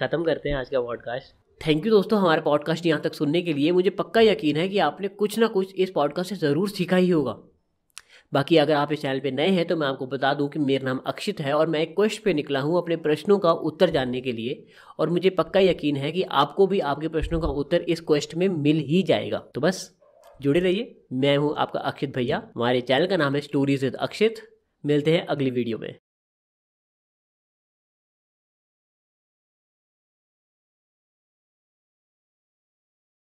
ख़त्म करते हैं आज का पॉडकास्ट थैंक यू दोस्तों हमारे पॉडकास्ट यहाँ तक सुनने के लिए मुझे पक्का यकीन है कि आपने कुछ ना कुछ इस पॉडकास्ट से ज़रूर सीखा ही होगा बाकी अगर आप इस चैनल पे नए हैं तो मैं आपको बता दूं कि मेरा नाम अक्षित है और मैं एक क्वेश्चन पे निकला हूं अपने प्रश्नों का उत्तर जानने के लिए और मुझे पक्का यकीन है कि आपको भी आपके प्रश्नों का उत्तर इस क्वेस्ट में मिल ही जाएगा तो बस जुड़े रहिए मैं हूँ आपका अक्षित भैया हमारे चैनल का नाम है स्टोरीज विद अक्षित मिलते हैं अगली वीडियो में